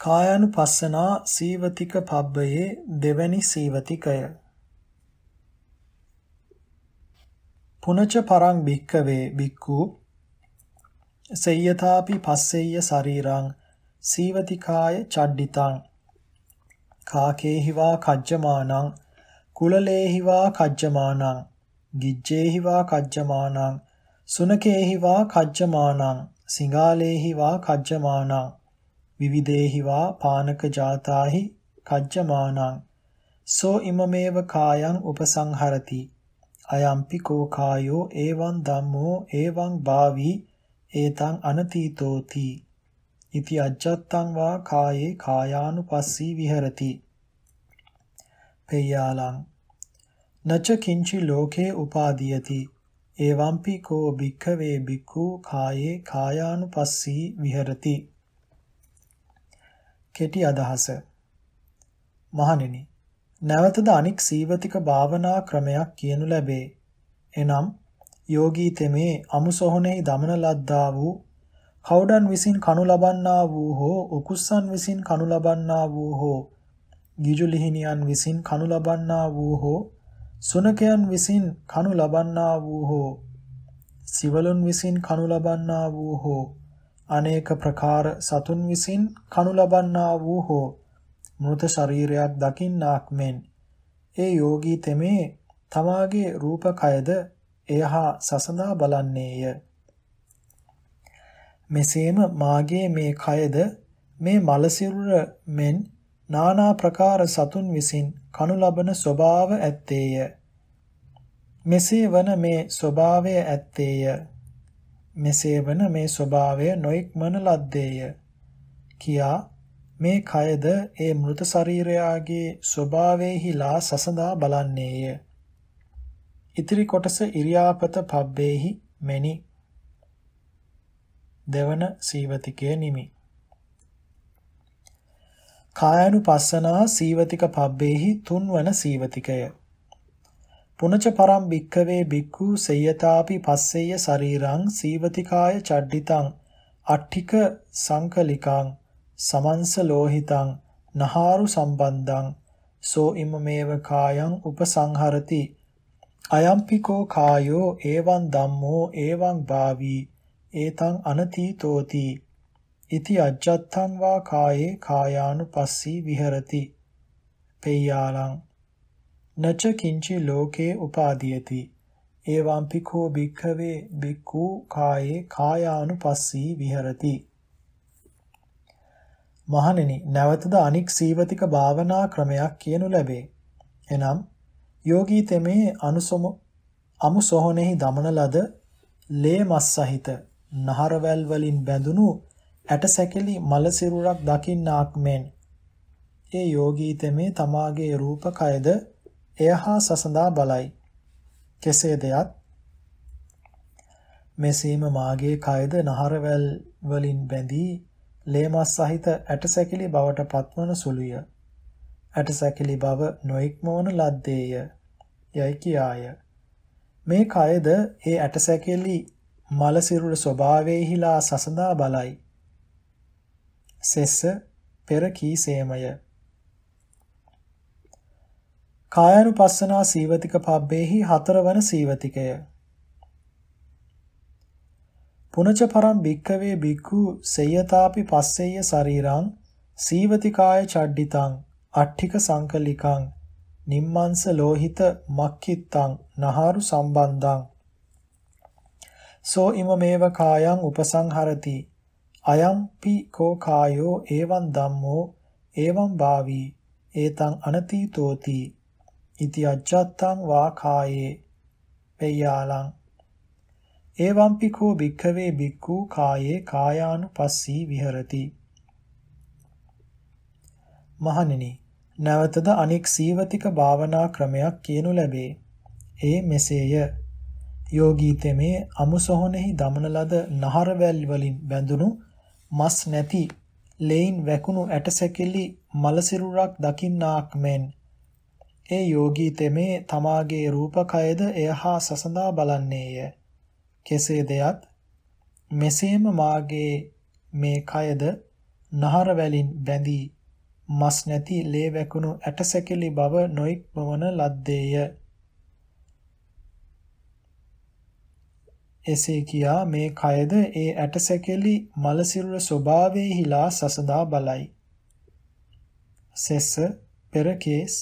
කායानुපස්සනා සීවතික පබ්බයේ දෙවැනි සීවතිකය. පුනච පරං භික්කවේ භික්ඛු සේයථාපි පස්සෙය්‍ය ශරීරං සීවතිකාය චඩ්ඩිතං කාකේහිවා කජ්ජමානං කුලලේහිවා කජ්ජමානං ගිජ්ජේහිවා කජ්ජමානං සුනකේහිවා කජ්ජමානං සිඟාලේහිවා කජ්ජමානං විවිදේහිවා පානක ජාතාහි කජ්ජමානං සෝ ඉමමේව කායං උපසංහරති අයම්පි කෝ කායෝ එවං ධම්මෝ එවං භාවී ඒතං අනතීතෝති ඉති අජ්ජත්තං වා කායේ කායානුපස්සී විහෙරති පේයාලං නච කිංචි ලෝකේ උපාදීයති එවම්පි කෝ භික්ඛවේ භික්ඛු කායේ කායානුපස්සී විහෙරති කෙටි අදහස මහණෙනි නැවතද අනික් සීවතික භාවනා ක්‍රමයක් කියනු ලැබේ එනම් යෝගී තෙමේ අමුසොහොනෙහි දමන ලද්දා වූ කවුඩන් විසින් කනු ලබන්නා වූ හෝ උකුස්සන් විසින් කනු ලබන්නා වූ හෝ ගිජුලිහිණියන් විසින් කනු ලබන්නා වූ හෝ සුනකයන් විසින් කනු ලබන්නා වූ හෝ සිවලුන් විසින් කනු ලබන්නා වූ හෝ අනේක ප්‍රකාර සතුන් විසින් කනු ලබන්නා වූ හෝ මృత ශරීරයක් දකින්නාක් මෙන් ඒ යෝගී තෙමේ තමාගේ රූපකයද එයහා සසඳා බලන්නේය. මෙසේම මාගේ මේ කයද මේ මලසිරුර මෙන් නානා ප්‍රකාර සතුන් විසින් කනු ලබන ස්වභාව ඇත්තේය. මෙසේ වන මේ ස්වභාවය ඇත්තේය. මෙසේ වන මේ ස්වභාවය නොයික්මන ලද්දේය. කියා මේ කයද ඒ මృత ශරීරයාගේ ස්වභාවයෙහිලා සසඳා බලන්නේය. ඉතිරි කොටස ඉරියාපත පබ්බේහි මෙනි දෙවන සීවතිකය නිමි. කායනුපස්සනා සීවතික පබ්බේහි තුන්වන සීවතිකය. පුනච පරම් භික්කවේ භික්ඛු සේයතාපි පස්සෙය ශරීරං සීවතිකාය චඩ්ඩිතං අට්ඨික සංකලිකං සමන්ස ලෝහිතං නහාරු සම්බන්ධං සෝ ඉමමේව කායං උපසංහරති අයම්පිකෝ කායෝ ඒවං ධම්මෝ ඒවං භාවී ඒතං අනතීතෝති ඉති අජ්ජත්තං වා කායේ කායානුපස්සී විහෙරති පෙය්‍යාලං නච කිංචි ලෝකේ උපාදීයති ඒවං පිකෝ භික්ඛවේ භික්ඛු කායේ කායානුපස්සී විහෙරති මහණෙනි නැවතද අනික් සීවතික භාවනා ක්‍රමයක් කියනු ලැබේ. එනම් යෝගී තෙමේ අනුසොම අමු සොහොනෙහි දමන ලද ලේ මස් සහිත නහරවැල් වලින් බැඳුණු ඇටසැකිලි මල සිරුරක් දකින්නාක් මෙන් ඒ යෝගී තෙමේ තමාගේ රූප කයද එය හා සසඳා බලයි කෙසේ දෙයත් මෙසේම මාගේ කයද නහරවැල් වලින් බැඳී ලේ මස් සහිත ඇටසැකිලි බවට පත්වන සුළුය ඇටසැකිලි බව නොඉක්මවන ලද්දේය යයි කියාය. මේ කයද ඒ ඇටසැකිලි මල සිරුර ස්වභාවයේහිලා සසඳා බලයි. සෙස්ස පෙර කීසේමය. කායනුපස්සනා සීවතික පබ්බේහි හතරවන සීවතිකය. පුනච පරම් භික්කවේ භික්ඛු සේයතාපි පස්සෙය්‍ය ශරීරං සීවතිකාය චඩ්ඩිතං අට්ඨික සංකලිකං නිම්මංස ලෝහිත මක්ඛිත්තං නහාරු සම්බන්ධං සෝ ඉම මේව කායං උපසංහරති අයම් පි කෝ කායෝ එවං ධම්මෝ එවං භාවි ඒතං අනතීතෝති ඉති අජ්ජත්තං වා කායේ පේයාලං එවං පි කෝ භික්ඛවේ භික්ඛු කායේ කායානුපස්සී විහෙරති මහණෙනි නැවතද අනෙක් සීවතික භාවනා ක්‍රමයක් කියනු ලැබේ. ඒ මෙසේය. යෝගීතමේ අමුසොහනෙහි දමන ලද නහර වැල් වලින් බැඳුණු මස් නැති ලේයින් වැකුණු ඇටසැකිලි මල සිරුරක් දකින්නාක් මෙන් ඒ යෝගීතමේ තමාගේ රූපකයද එයහා සසඳා බලන්නේය. කෙසේ දෙයත් මෙසේම මාගේ මේ කයද නහර වැලින් බැඳී මස් නැති ලේ වැකුණු ඇටසැකිලි බව නොඉක්මවන ලද්දේය. එසේ කියා මේ කයද ඒ ඇටසැකිලි මලසිරුර ස්වභාවයෙහිලා සසදා බලයි. සෙස්ස පෙරකේස්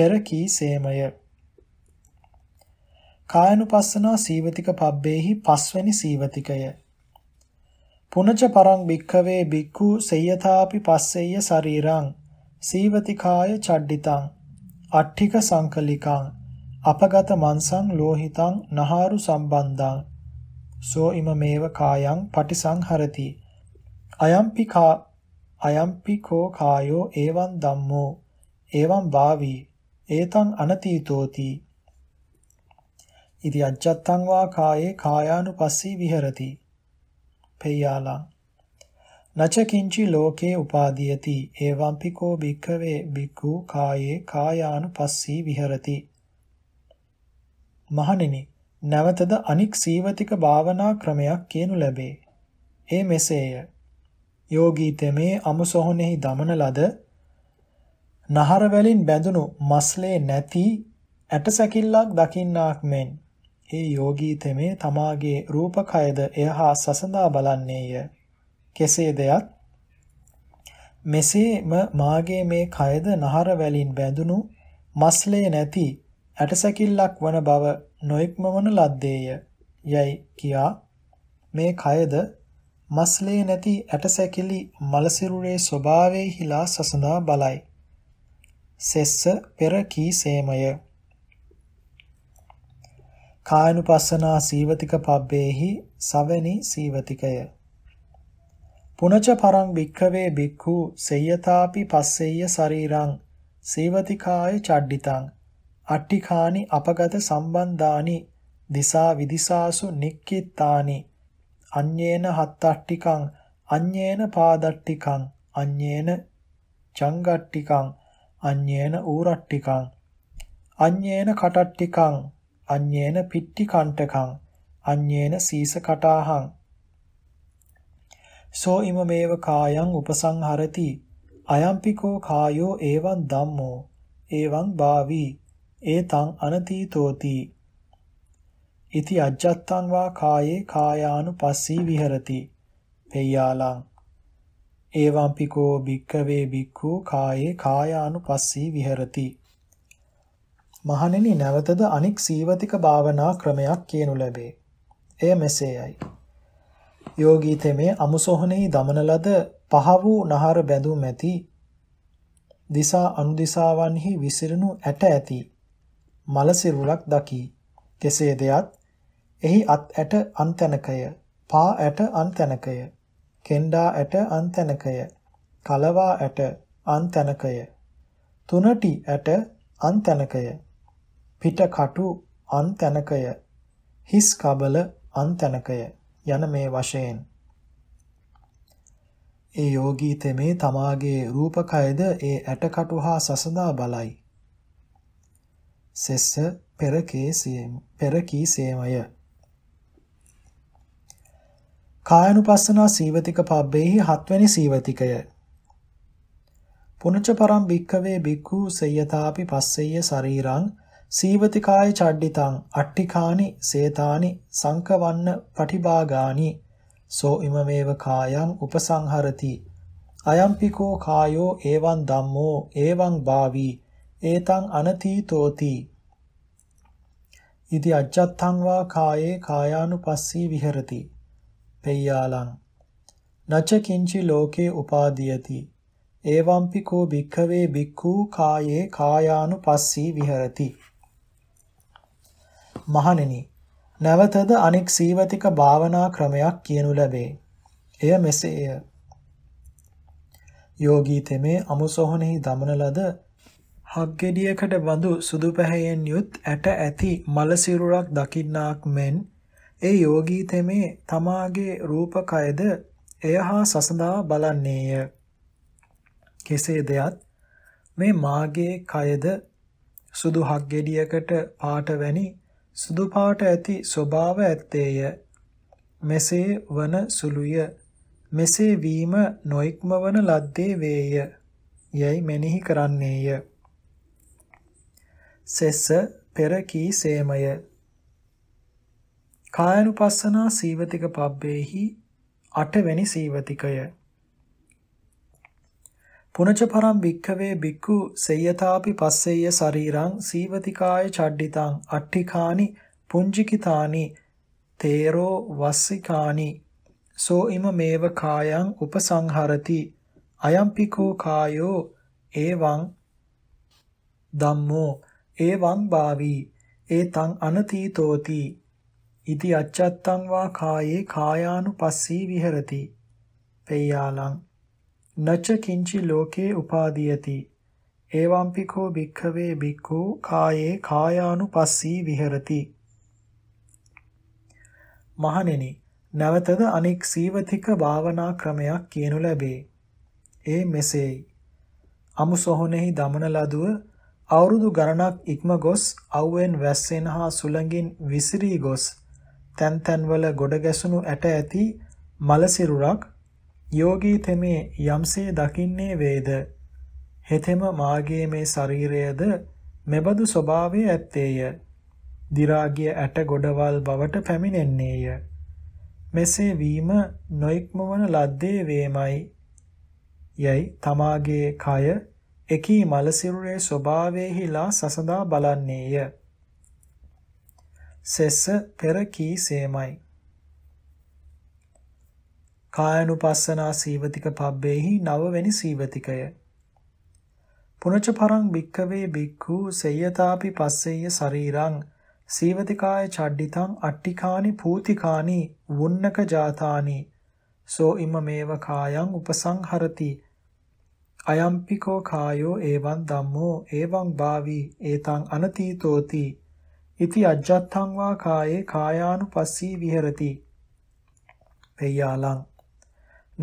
පෙරකී සේමය. කායනුපස්සනා සීවතික පබ්බේහි පස්වැනි සීවතිකය. පුනච පරං භික්ඛවේ භික්ඛු සේයථාපි පස්සෙය්‍ය ශරීරං සීවති කාය චඩ්ඩිතං අට්ඨික සංකලිකං අපගත මන්සං ලෝහිතං නහාරු සම්බන්ධං සෝ ඉමමේව කායං පටිසංහරති අයම්පි කා අයම්පි කෝ කායෝ එවං ධම්මෝ එවං වාවි ඒතං අනතීතෝති ඉති අජ්ජත්තං වා කායේ කායානුපස්සී විහෙරති පෙය්‍යාලං නචකින්චි ලෝකේ උපාදීයති එවම්පි කෝ භික්ඛවේ භික්ඛු කායේ කායානුපස්සී විහෙරති මහණෙනි නැවතද අනික් සීවතික භාවනා ක්‍රමයක් කියනු ලැබේ ඒ මෙසේය යෝගී තෙමේ අමුසොහනෙහි දමන ලද නහර වලින් බැඳුණු මස්ලේ නැති ඇටසැකිල්ලක් දකින්නාක් මෙන් ඒ යෝගී තෙමේ තමාගේ රූපකයද එය හා සසඳා බලන්නේය. කෙසේ දෙයත් මෙසේම මාගේ මේ කයද නහර වැලින් බැඳුණු මස්ලේ නැති ඇටසැකිල්ලක් වන බව නොයික්මවන ලද්දේය යයි කියා මේ කයද මස්ලේ නැති ඇටසැකිලි මලසිරුරේ ස්වභාවයෙහිලා සසඳා බලයි. සෙස්ස පෙර කී සේමය කායනුපස්සනා සීවතික පබ්බේහි සවැනි සීවතිකය පුනච පරං භික්ඛවේ භික්ඛු සේයතාපි පස්සෙය්‍ය ශරීරං සීවතිකාය චඩ්ඩිතං අට්ඨිකානි අපගත සම්බන්ධානි දිසා විදිසාසු නික්කිතානි අඤ්ඤේන හත්තට්ඨිකං අඤ්ඤේන පාදට්ඨිකං අඤ්ඤේන චංගට්ඨිකං අඤ්ඤේන ඌරට්ඨිකං අඤ්ඤේන කටට්ඨිකං අඤ්ඤේන පිට්ටි කණ්ඨකං අඤ්ඤේන සීස කටාහං සෝ ඉමමේව කායං උපසංහරති අයම්පිකෝ කායෝ එවං ධම්මෝ එවං භාවි ඒතං අනතීතෝති ඉති අජ්ජත්තං වා කායේ කායානුපස්සී විහෙරති පෙය්‍යාලං එවං පිකෝ භික්ඛවේ භික්ඛු කායේ කායානුපස්සී විහෙරති මහණෙනි නැවතද අනික් සීවතික භාවනා ක්‍රමයක් කියනු ලැබේ. එය මෙසේයයි. යෝගී තෙමේ අමුසොහනෙහි දමන ලද පහ වූ නහර බැඳුම් ඇති දිසා අනුදිසාවන්හි විසිරණු ඇට ඇති මල සිරුරක් දකි. කෙසේ දෙයත් එහි අත් ඇට අන්තනකය, පා ඇට අන්තනකය, කෙන්ඩා ඇට අන්තනකය, කලවා ඇට අන්තනකය, තුනටි ඇට අන්තනකය පිටකටු අන් තැනකය හිස් කබල අන් තැනකය යන මේ වශයෙන් ඒ යෝගී තෙමේ තමාගේ රූපකයද ඒ ඇටකටු හා සසඳා බලයි සෙස්ස පෙරකේ සියම පෙරකී සේමය කායනුපස්සනා සීවතික පබ්බේහි හත්වැනි සීවතිකය පුනච්ච පරම් භික්කවේ භික්ඛු සය්‍යතාපි පස්සෙය්‍ය ශරීරං සීවතිකාය චඩ්ඩිතං අට්ඨිකානි සේතානි සංකවන්න පටිභාගානි සෝ ඉමමේව කායං උපසංහරති අයම්පිකෝ කායෝ එවං ධම්මෝ එවං භාවි ඒතං අනතීතෝති ඉති අජ්ජත්තං වා කායේ කායානුපස්සී විහෙරති පෙය්‍යාලං නච කිංචි ලෝකේ උපාදීයති එවම්පිකෝ භික්ඛවේ භික්ඛූ කායේ කායානුපස්සී විහෙරති මහණෙනි නැවතද අනෙක් සීවතික භාවනා ක්‍රමයක් කියනු ලැබේ. එය මෙසේය. යෝගී තෙමේ අමුසොහනෙහි දමන ලද හක්ගෙඩියකට බඳු සුදු පැහැයෙන් යුත් ඇට ඇති මල සිරුරක් දකින්නාක් මෙන් ඒ යෝගී තෙමේ තමාගේ රූපකයද එය හා සසඳා බලන්නේය. කෙසේ දෙයත් මේ මාගේ කයද සුදු හක්ගෙඩියකට පාට වැනි සුදු පාට ඇති ස්වභාව ඇත්තේය. මෙසේ වන සුළුය. මෙසේ වීම නොයික්මවන ලද්දේ වේය. යැයි මෙනෙහි කරන්නේය. සෙස්ස පෙර කී සේමය. කායනුපස්සනා සීවතික පබ්බේහි අටවැනි සීවතිකය. පුනච පරම් භික්ඛවේ බික්ඛු සේයතාපි පස්සේය ශරීරං සීවතිකාය චඩ්ඩිතං අට්ඨිකානි පුංජිකිතානි තේරෝ වස්සිකානි සෝ ඉම මේව කායං උපසංහරති අයම්පිකෝ කායෝ එවං ධම්මෝ එවං භාවි ඒතං අනතීතෝති ඉති අච්චත්තං වා කායේ කායානුපස්සී විහෙරති පේයාලං නච කිංචි ලෝකේ උපාදීයති ඒවම්පිකෝ භික්ඛවේ භික්ඛු කායේ කායානුපස්සී විහෙරති මහණෙනි නැවතද අනෙක් සීවතික භාවනා ක්‍රමයක් කියනු ලැබේ. ඒ මෙසේයි. අමු සොහොනෙහි දමන ලදුව අවුරුදු ගණනක් ඉක්ම ගොස් අව්වෙන් වැස්සෙන් හා සුළඟින් විසිරී ගොස් තැන් තැන්වල ගොඩ ගැසුණු ඇට ඇති මලසිරුරක් යෝගී තෙමේ යම්සේ දකින්නේ වේද හෙතෙම මාගේ මේ ශරීරයද මෙබඳු ස්වභාවය ඇත්තේය. දි รา ගිය ඇට ගොඩවල් බවට පැමිණෙන්නේය. මෙසේ වීම නොයික්මවන ලද්දේ වේමයි. යයි තමාගේ කය එකී මල සිරුරේ ස්වභාවයේහිලා සසඳා බලන්නේය. සෙස්ස පෙර කී සේමයි. කායනුපස්සනා සීවතික පබ්බේහි නවවැනි සීවතිකය පුනච පරං භික්කවේ භික්ඛු සේයතාපි පස්සෙය්‍ය ශරීරං සීවතිකාය චඩ්ඩිතං අට්ටිකානි පූතිකානි වුන්නක ජාතානි සෝ ඉම මේව කායං උපසංහරති අයම්පිකෝ කායෝ එවං ධම්මෝ එවං භාවි ඒතං අනතීතෝති ඉති අජ්ජත්තං වා කායේ කායානුපස්සී විහෙරති පෙය්‍යාලං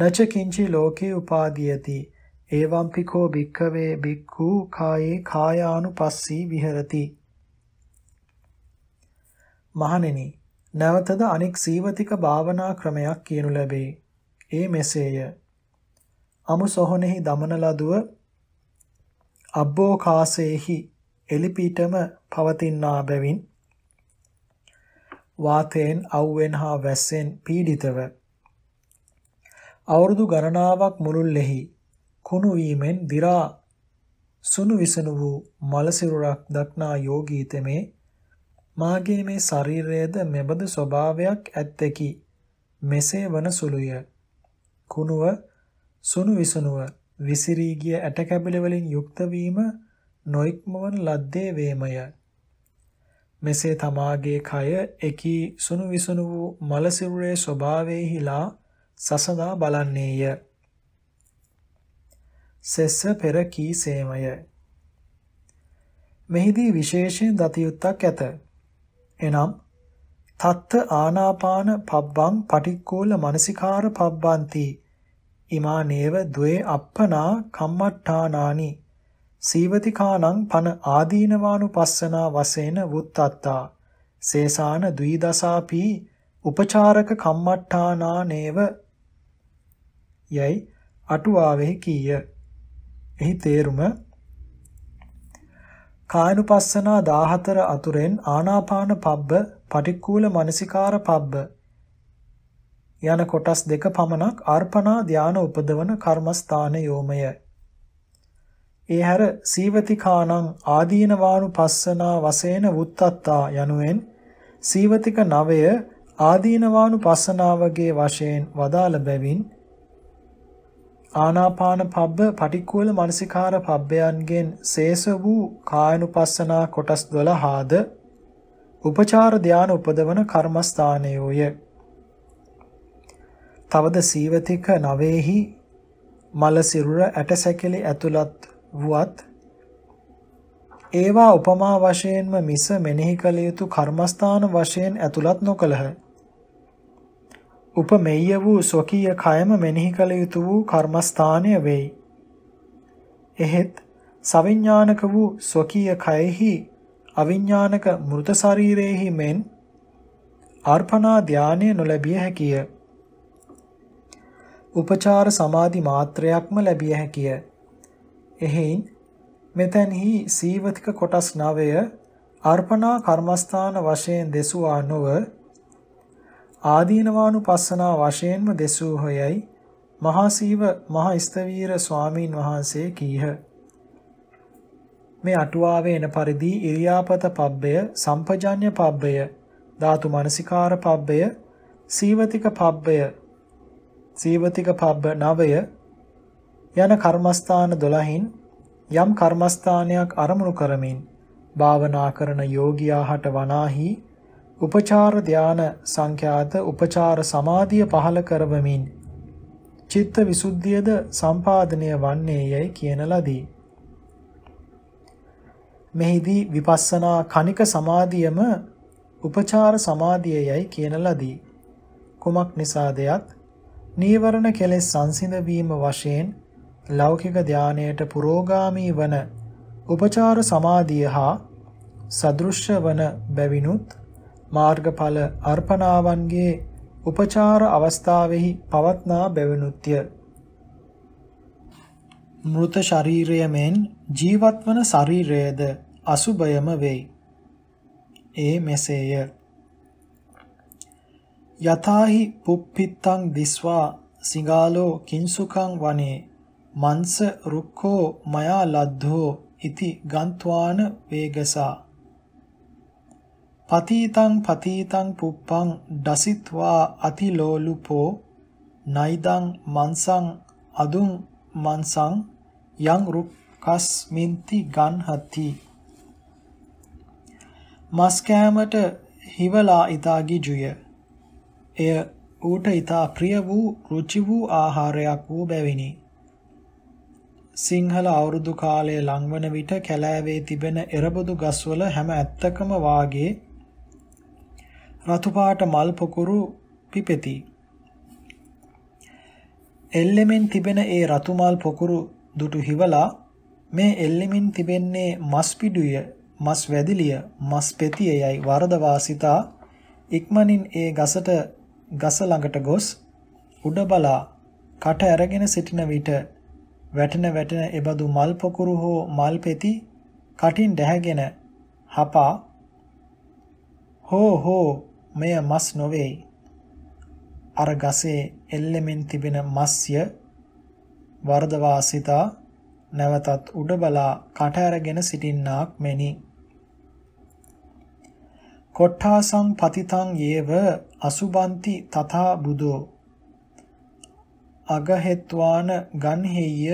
නච කිංචි ලෝකේ උපාදීයති එවම්පි කෝ භික්ඛවේ භික්ඛු කායේ කායානුපස්සී විහෙරති මහණෙනි නැවතද අනෙක් සීවතික භාවනා ක්‍රමයක් කියනු ලැබේ ඒ මෙසේය අමු සොහොනෙහි දමන ලදුව අබ්බෝකාසේහි එලිපීටම පවතිනා බැවින් වාතයෙන් අවුවෙන් හා වැස්සෙන් පීඩිතව අවුරුදු ගණනාවක් මුළුල්ලෙහි කුණු වීමෙන් දි รา සුණු විසනු වූ මල සිරුරක් දක්නා යෝගී තෙමේ මාගේ මේ ශරීරයේද මෙබඳු ස්වභාවයක් ඇත්තකි මෙසේ වන සුළුය කුණුව සුණු විසනුව විසිරී ගිය ඇට කැබලි වලින් යුක්ත වීම නොයික්මවන ලද්දේ වේමය මෙසේ තමාගේ කය එකී සුණු විසනු වූ මල සිරුරේ ස්වභාවයේහිලා සසඳා බලන්නේය. සෙස්ස පෙර කී සේමය. මෙහිදී විශේෂයෙන් දතියුත්තක් ඇත. එනම් තත්ත ආනාපාන පබ්බං පටික්කෝල මනසිකාර පබ්බන්ති ඉමානේව ද්වේ අප්පනා කම්මට්ඨානානි සීවතිකානං පන ආදීනවානුපස්සනා වශයෙන් වුත්තත්තා සේසාන ද්විදසාපි උපචාරක කම්මට්ඨානානේව යැයි අටුවාවෙහි කීය. එහි තේරුම කායනුපස්සනා 14 අතුරෙන් ආනාපාන පබ්බ පටික්කුල මනසිකාර පබ්බ යන කොටස් දෙක පමණක් අර්පණා ධාන උපදවන කර්මස්ථාන යෝමය. ඒ හැර සීවතිකානං ආදීනවානු පස්සනා වසේන වුත්තත්තා යනුවෙන් සීවතික නවය ආදීනවානු පස්සනාවගේ වශයෙන් වදාළ බැවින් ආනාපාන පබ්බ පටික්කුවල මනසිකාර පබ්බයන්ගෙන් සේස වූ කායනුපස්සනා කොටස් 12ද උපචාර ධාන උපදවන කර්මස්ථානයෝය. තවද සීවතික නවේහි මල සිරුර ඇටසැකිලි ඇතුළත් වුවත් ඒවා උපමා වශයෙන්ම මිස මෙනෙහි කළ යුතු කර්මස්ථාන වශයෙන් ඇතුළත් නොකළහ. උපමෙය්‍ය වූ ස්වකීය කයම මෙනෙහි කළ යුතු වූ කර්මස්ථානය වෙයි. එහෙත් සවිඥානික වූ ස්වකීය කයෙහි අවිඥානික මృత ශරීරයේහි මෙන් අර්පණා ධානය නොලැබිය හැකිය. උපචාර සමාධි මාත්‍රයක්ම ලැබිය හැකිය. එහෙන් මෙතැන්හි සීවතික කොටස් 9 අර්පණා කර්මස්ථාන වශයෙන් දෙසුවා නොව ආදීනවානුපස්සනා වශයෙන්ම දෙසූහොයයි මහාසීව මහා ස්තවීර ස්වාමීන් වහන්සේ කීහ. මේ අටුවාවේ එන පරිදි ඉරියාපත පබ්බය, සම්පජඤ්ඤ පබ්බය, ධාතු මනසිකාර පබ්බය, සීවතික පබ්බය, සීවතික පබ්බ නවය යන කර්මස්ථාන 12න් යම් කර්මස්ථානයක් අරමුණු කරමින් භාවනා කරන යෝගියාට වනාහි උපචාර ධාන සංඛ්‍යාත උපචාර සමාධිය පහළ කරවමින් චිත්ත විසුද්ධියද සම්පාදනය වන්නේ යැයි කියන ලදී. මෙහිදී විපස්සනා කනික සමාධියම උපචාර සමාධිය යැයි කියන ලදී. කුමක් නිසාදයත් නීවරණ කෙලෙස් සංසිඳවීම වශයෙන් ලෞකික ධානයට පුරෝගාමී වන උපචාර සමාධිය හා සදෘශ්‍ය වන බැවිනුත් මාර්ගඵල අර්පණාවන්ගේ උපචාර අවස්ථාවෙහි පවත්නා බැවිනුත්ය. මෘත ශරීරය මෙන් ජීවත්වන ශරීරයද අසුභයම වෙයි. ඒ මෙසේය. යතාහි පුප්පිත්තං දිස්වා සිඟාලෝ කිංසුකං වනේ මංස රුක්ඛෝ මයා ලද්ධෝ ඉති ගන්්වාන වේගසා පතීතං පතීතං පුප්පං දසිත්වා අතිලෝලුපෝ නයිදං මන්සං අදුං මන්සං යං රුක්කස්මින්ති ගන්හති මස් කෑමට හිවලා ඊතා ගිජුය එය ඌට ඊතා ප්‍රිය වූ රුචි වූ ආහාරයක් වූ බැවිනි සිංහල අවුරුදු කාලයේ ලංවන විට කැලෑවේ තිබෙන එරබදු ගස්වල හැම ඇත්තකම වාගේ රතු පාට මල් පොකුරු පිපෙති. එල්ලෙමින් තිබෙන ඒ රතු මල් පොකුරු දුටු හිවලා මේ එල්ලෙමින් තිබෙන්නේ මස් පිඩුය, මස් වැදිලිය, මස් පෙතිය යයි වරදවා සිතා ඉක්මනින් ඒ ගසට ගස ළඟට ගොස් උඩ බලා කට ඇරගෙන සිටින විට වැටෙන වැටෙන එබඳු මල් පොකුරු හෝ මල් පෙති කටින් දැහැගෙන හපා හෝ හෝ මෙය මස් නොවේයි. අර ගසේ එල්ලෙමින් තිබෙන මස්ය වර්ධවා සිතා නැවතත් උඩ බලා කට ඇරගෙන සිටින්නාක් මෙනි. කොට්ටාසං පතිතං යේව අසුබන්ති තථා බුදෝ අගහෙත්වාන ගන්හෙය්‍ය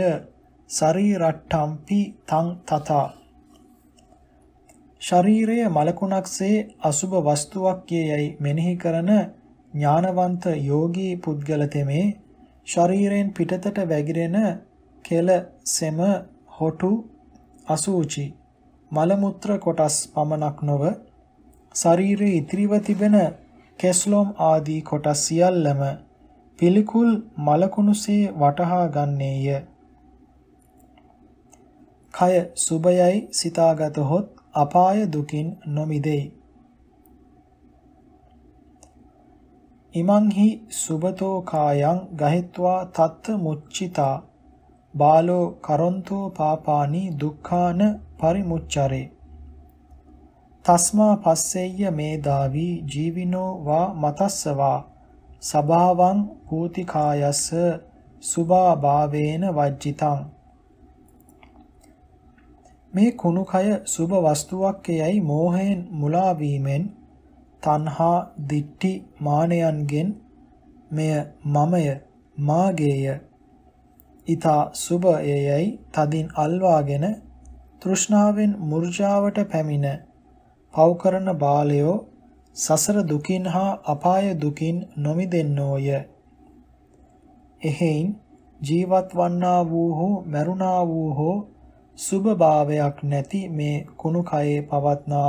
ශරීරට්ටම්පි තං තථා ශරීරය මලකුණක්සේ අසුබ වස්තුවක් යයි මෙනෙහි කරන ඥානවන්ත යෝගී පුද්ගල තෙමේ ශරීරයෙන් පිටතට වැగిරෙන කෙල සෙම හොටු අසූචි මල කොටස් පමණක් නොව ශරීරයේ ඉතිරිව තිබෙන කෙස්ලොම් ආදී කොටස් සියල්ලම පිළිකුල් මලකුණුසේ වටහා ගන්නේය. කය සුබයයි සිතාගතහොත් අපාය දුකින් නොමිදෙයි. ඉමංහි සුබතෝ කායං ගහෙත්වා තත්ත මුච්චිතා බාලෝ කරොන්තෝ පාපානි දුක්ඛාන පරිමුච්චරේ තස්මා පස්සෙය්‍ය මේදාවී ජීවිනෝ වා මතස්සවා සභාවං පූතිකායස්ස සුභාභාවේන වජ්ජිතං මේ කුණු කය සුබ වස්තුවක් යයි මෝහයෙන් මුලා වීමෙන් තණ්හා දිට්ටි මානයන්ගෙන් මෙය මමය මාගේය ඊතා සුබ යයි තදින් අල්වාගෙන තෘෂ්ණාවෙන් මුර්ජාවට පැමිණ පව කරන බාලයෝ සසර දුකින් හා අපාය දුකින් නොමිදෙන්නෝය එහෙයින් ජීවත් වන්නා වූ හෝ මරුණා වූ හෝ සුභභාවයක් නැති මේ කුණු කයේ පවත්නා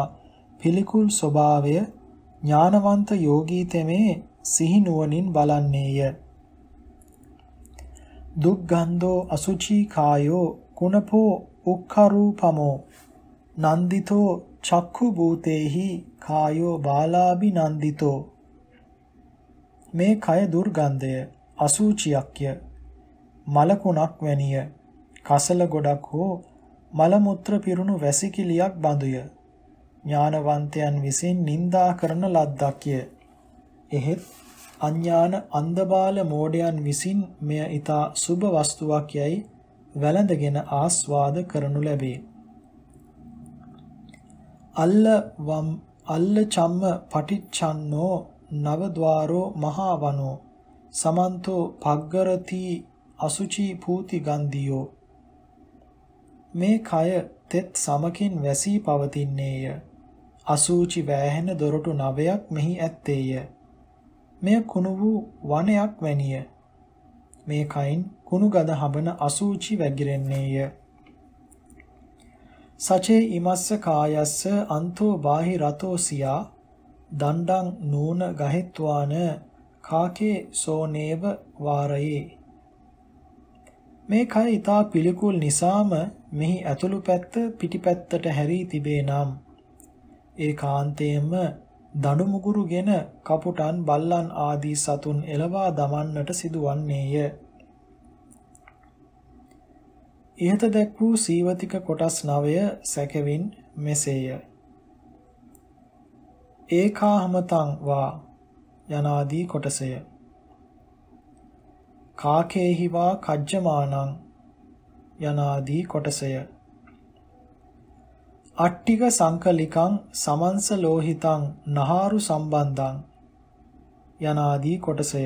පිළිකුල් ස්වභාවය ඥානවන්ත යෝගී තෙමේ සිහි නුවණින් බලන්නේය. දුක්ගන්ධෝ අසුචි කායෝ කුණපෝ උක්ඛරූපමෝ නන්දිතෝ චක්ඛු භූතේහි කායෝ බාලාබි නන්දිතෝ මේ කය දුර්ගන්ධය අසුචියක්ය මලකුණක් වැනිය කසල ගොඩක් හෝ මල මුත්‍ර පිරුණු වැසිකිලියක් බඳුය. ඥානවන්තයන් විසින් නිඳා කරන ලද්දක්ය. එහෙත් අඥාන අන්ධබාල මෝඩයන් විසින් මෙය ඊතා සුබ වස්තුවක් යයි වැළඳගෙන ආස්වාද කරනු ලැබේ. අල්ල වම් අල්ල චම්ම පටිච්චන්නෝ නවද්වාරෝ මහා වනෝ සමන්තෝ පග්ගරති අසුචි භූති ගන්ධියෝ මේ කය තෙත් සමකින් වැසී පවතින්නේය. අසූචි වෑහෙන දොරටු නවයක් මෙහි ඇත්තේය. මෙය කුණු වූ වනයක් වැනිය. මේ කයින් කුණු ගඳ හබන අසූචි වැගිරෙන්නේය. සචේ ඉමස්ස කායස්ස අන්තෝ බාහි රතෝ සියා දණ්ඩං නූන ගහෙත්වාන කාකේ සෝනේව වාරයේ මේ කය ඊතා පිළිකුල් නිසාම මෙහි ඇතුළු පැත්ත පිටිපැත්තට හැරී තිබේ නම් ඒ කාන්තේම දඩු මුගුරුගෙන කපුටන් බල්ලන් ආදී සතුන් එළවා දමන්නට සිදුවන්නේය. ইহත දැක් වූ සීවතික කොටස් 9 සැකවින් මෙසේය. ඒකාහමතං වා යනාදී කොටසය. කාකේහිවා කජ්ජමානං යනාදී කොටසය අට්ටික සංකලිකං සමන්ස ලෝහිතං නහාරු සම්බන්ධං යනාදී කොටසය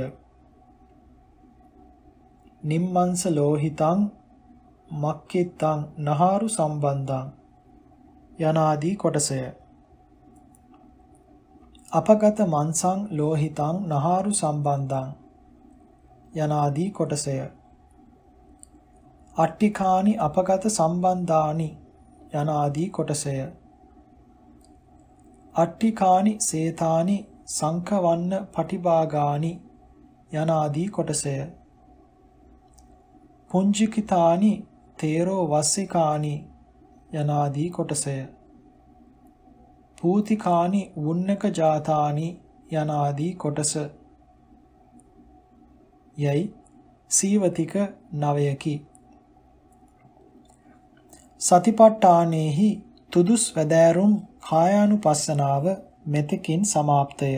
නිම්මංස ලෝහිතං මක්කිත්තං නහාරු සම්බන්ධං යනාදී කොටසය අපගත මන්සං ලෝහිතං නහාරු සම්බන්ධං යනාදී කොටසය අට්ටිකානි අපගත සම්බන්ධානි යන ආදී කොටසය. අට්ටිකානි සේතානි සංඛවන්න පටිභාගානි යන ආදී කොටසය. පුංජිකිතානි තේරෝ වස්සිකානි යන ආදී කොටසය. පූතිකානි වුන්නක ජාතානි යන ආදී කොටස. යයි සීවතික නවයකි. සතිපට්ඨානෙහි තුදුස් වැදෑරුම් කායානුපස්සනාව මෙතකින් સમાપ્તය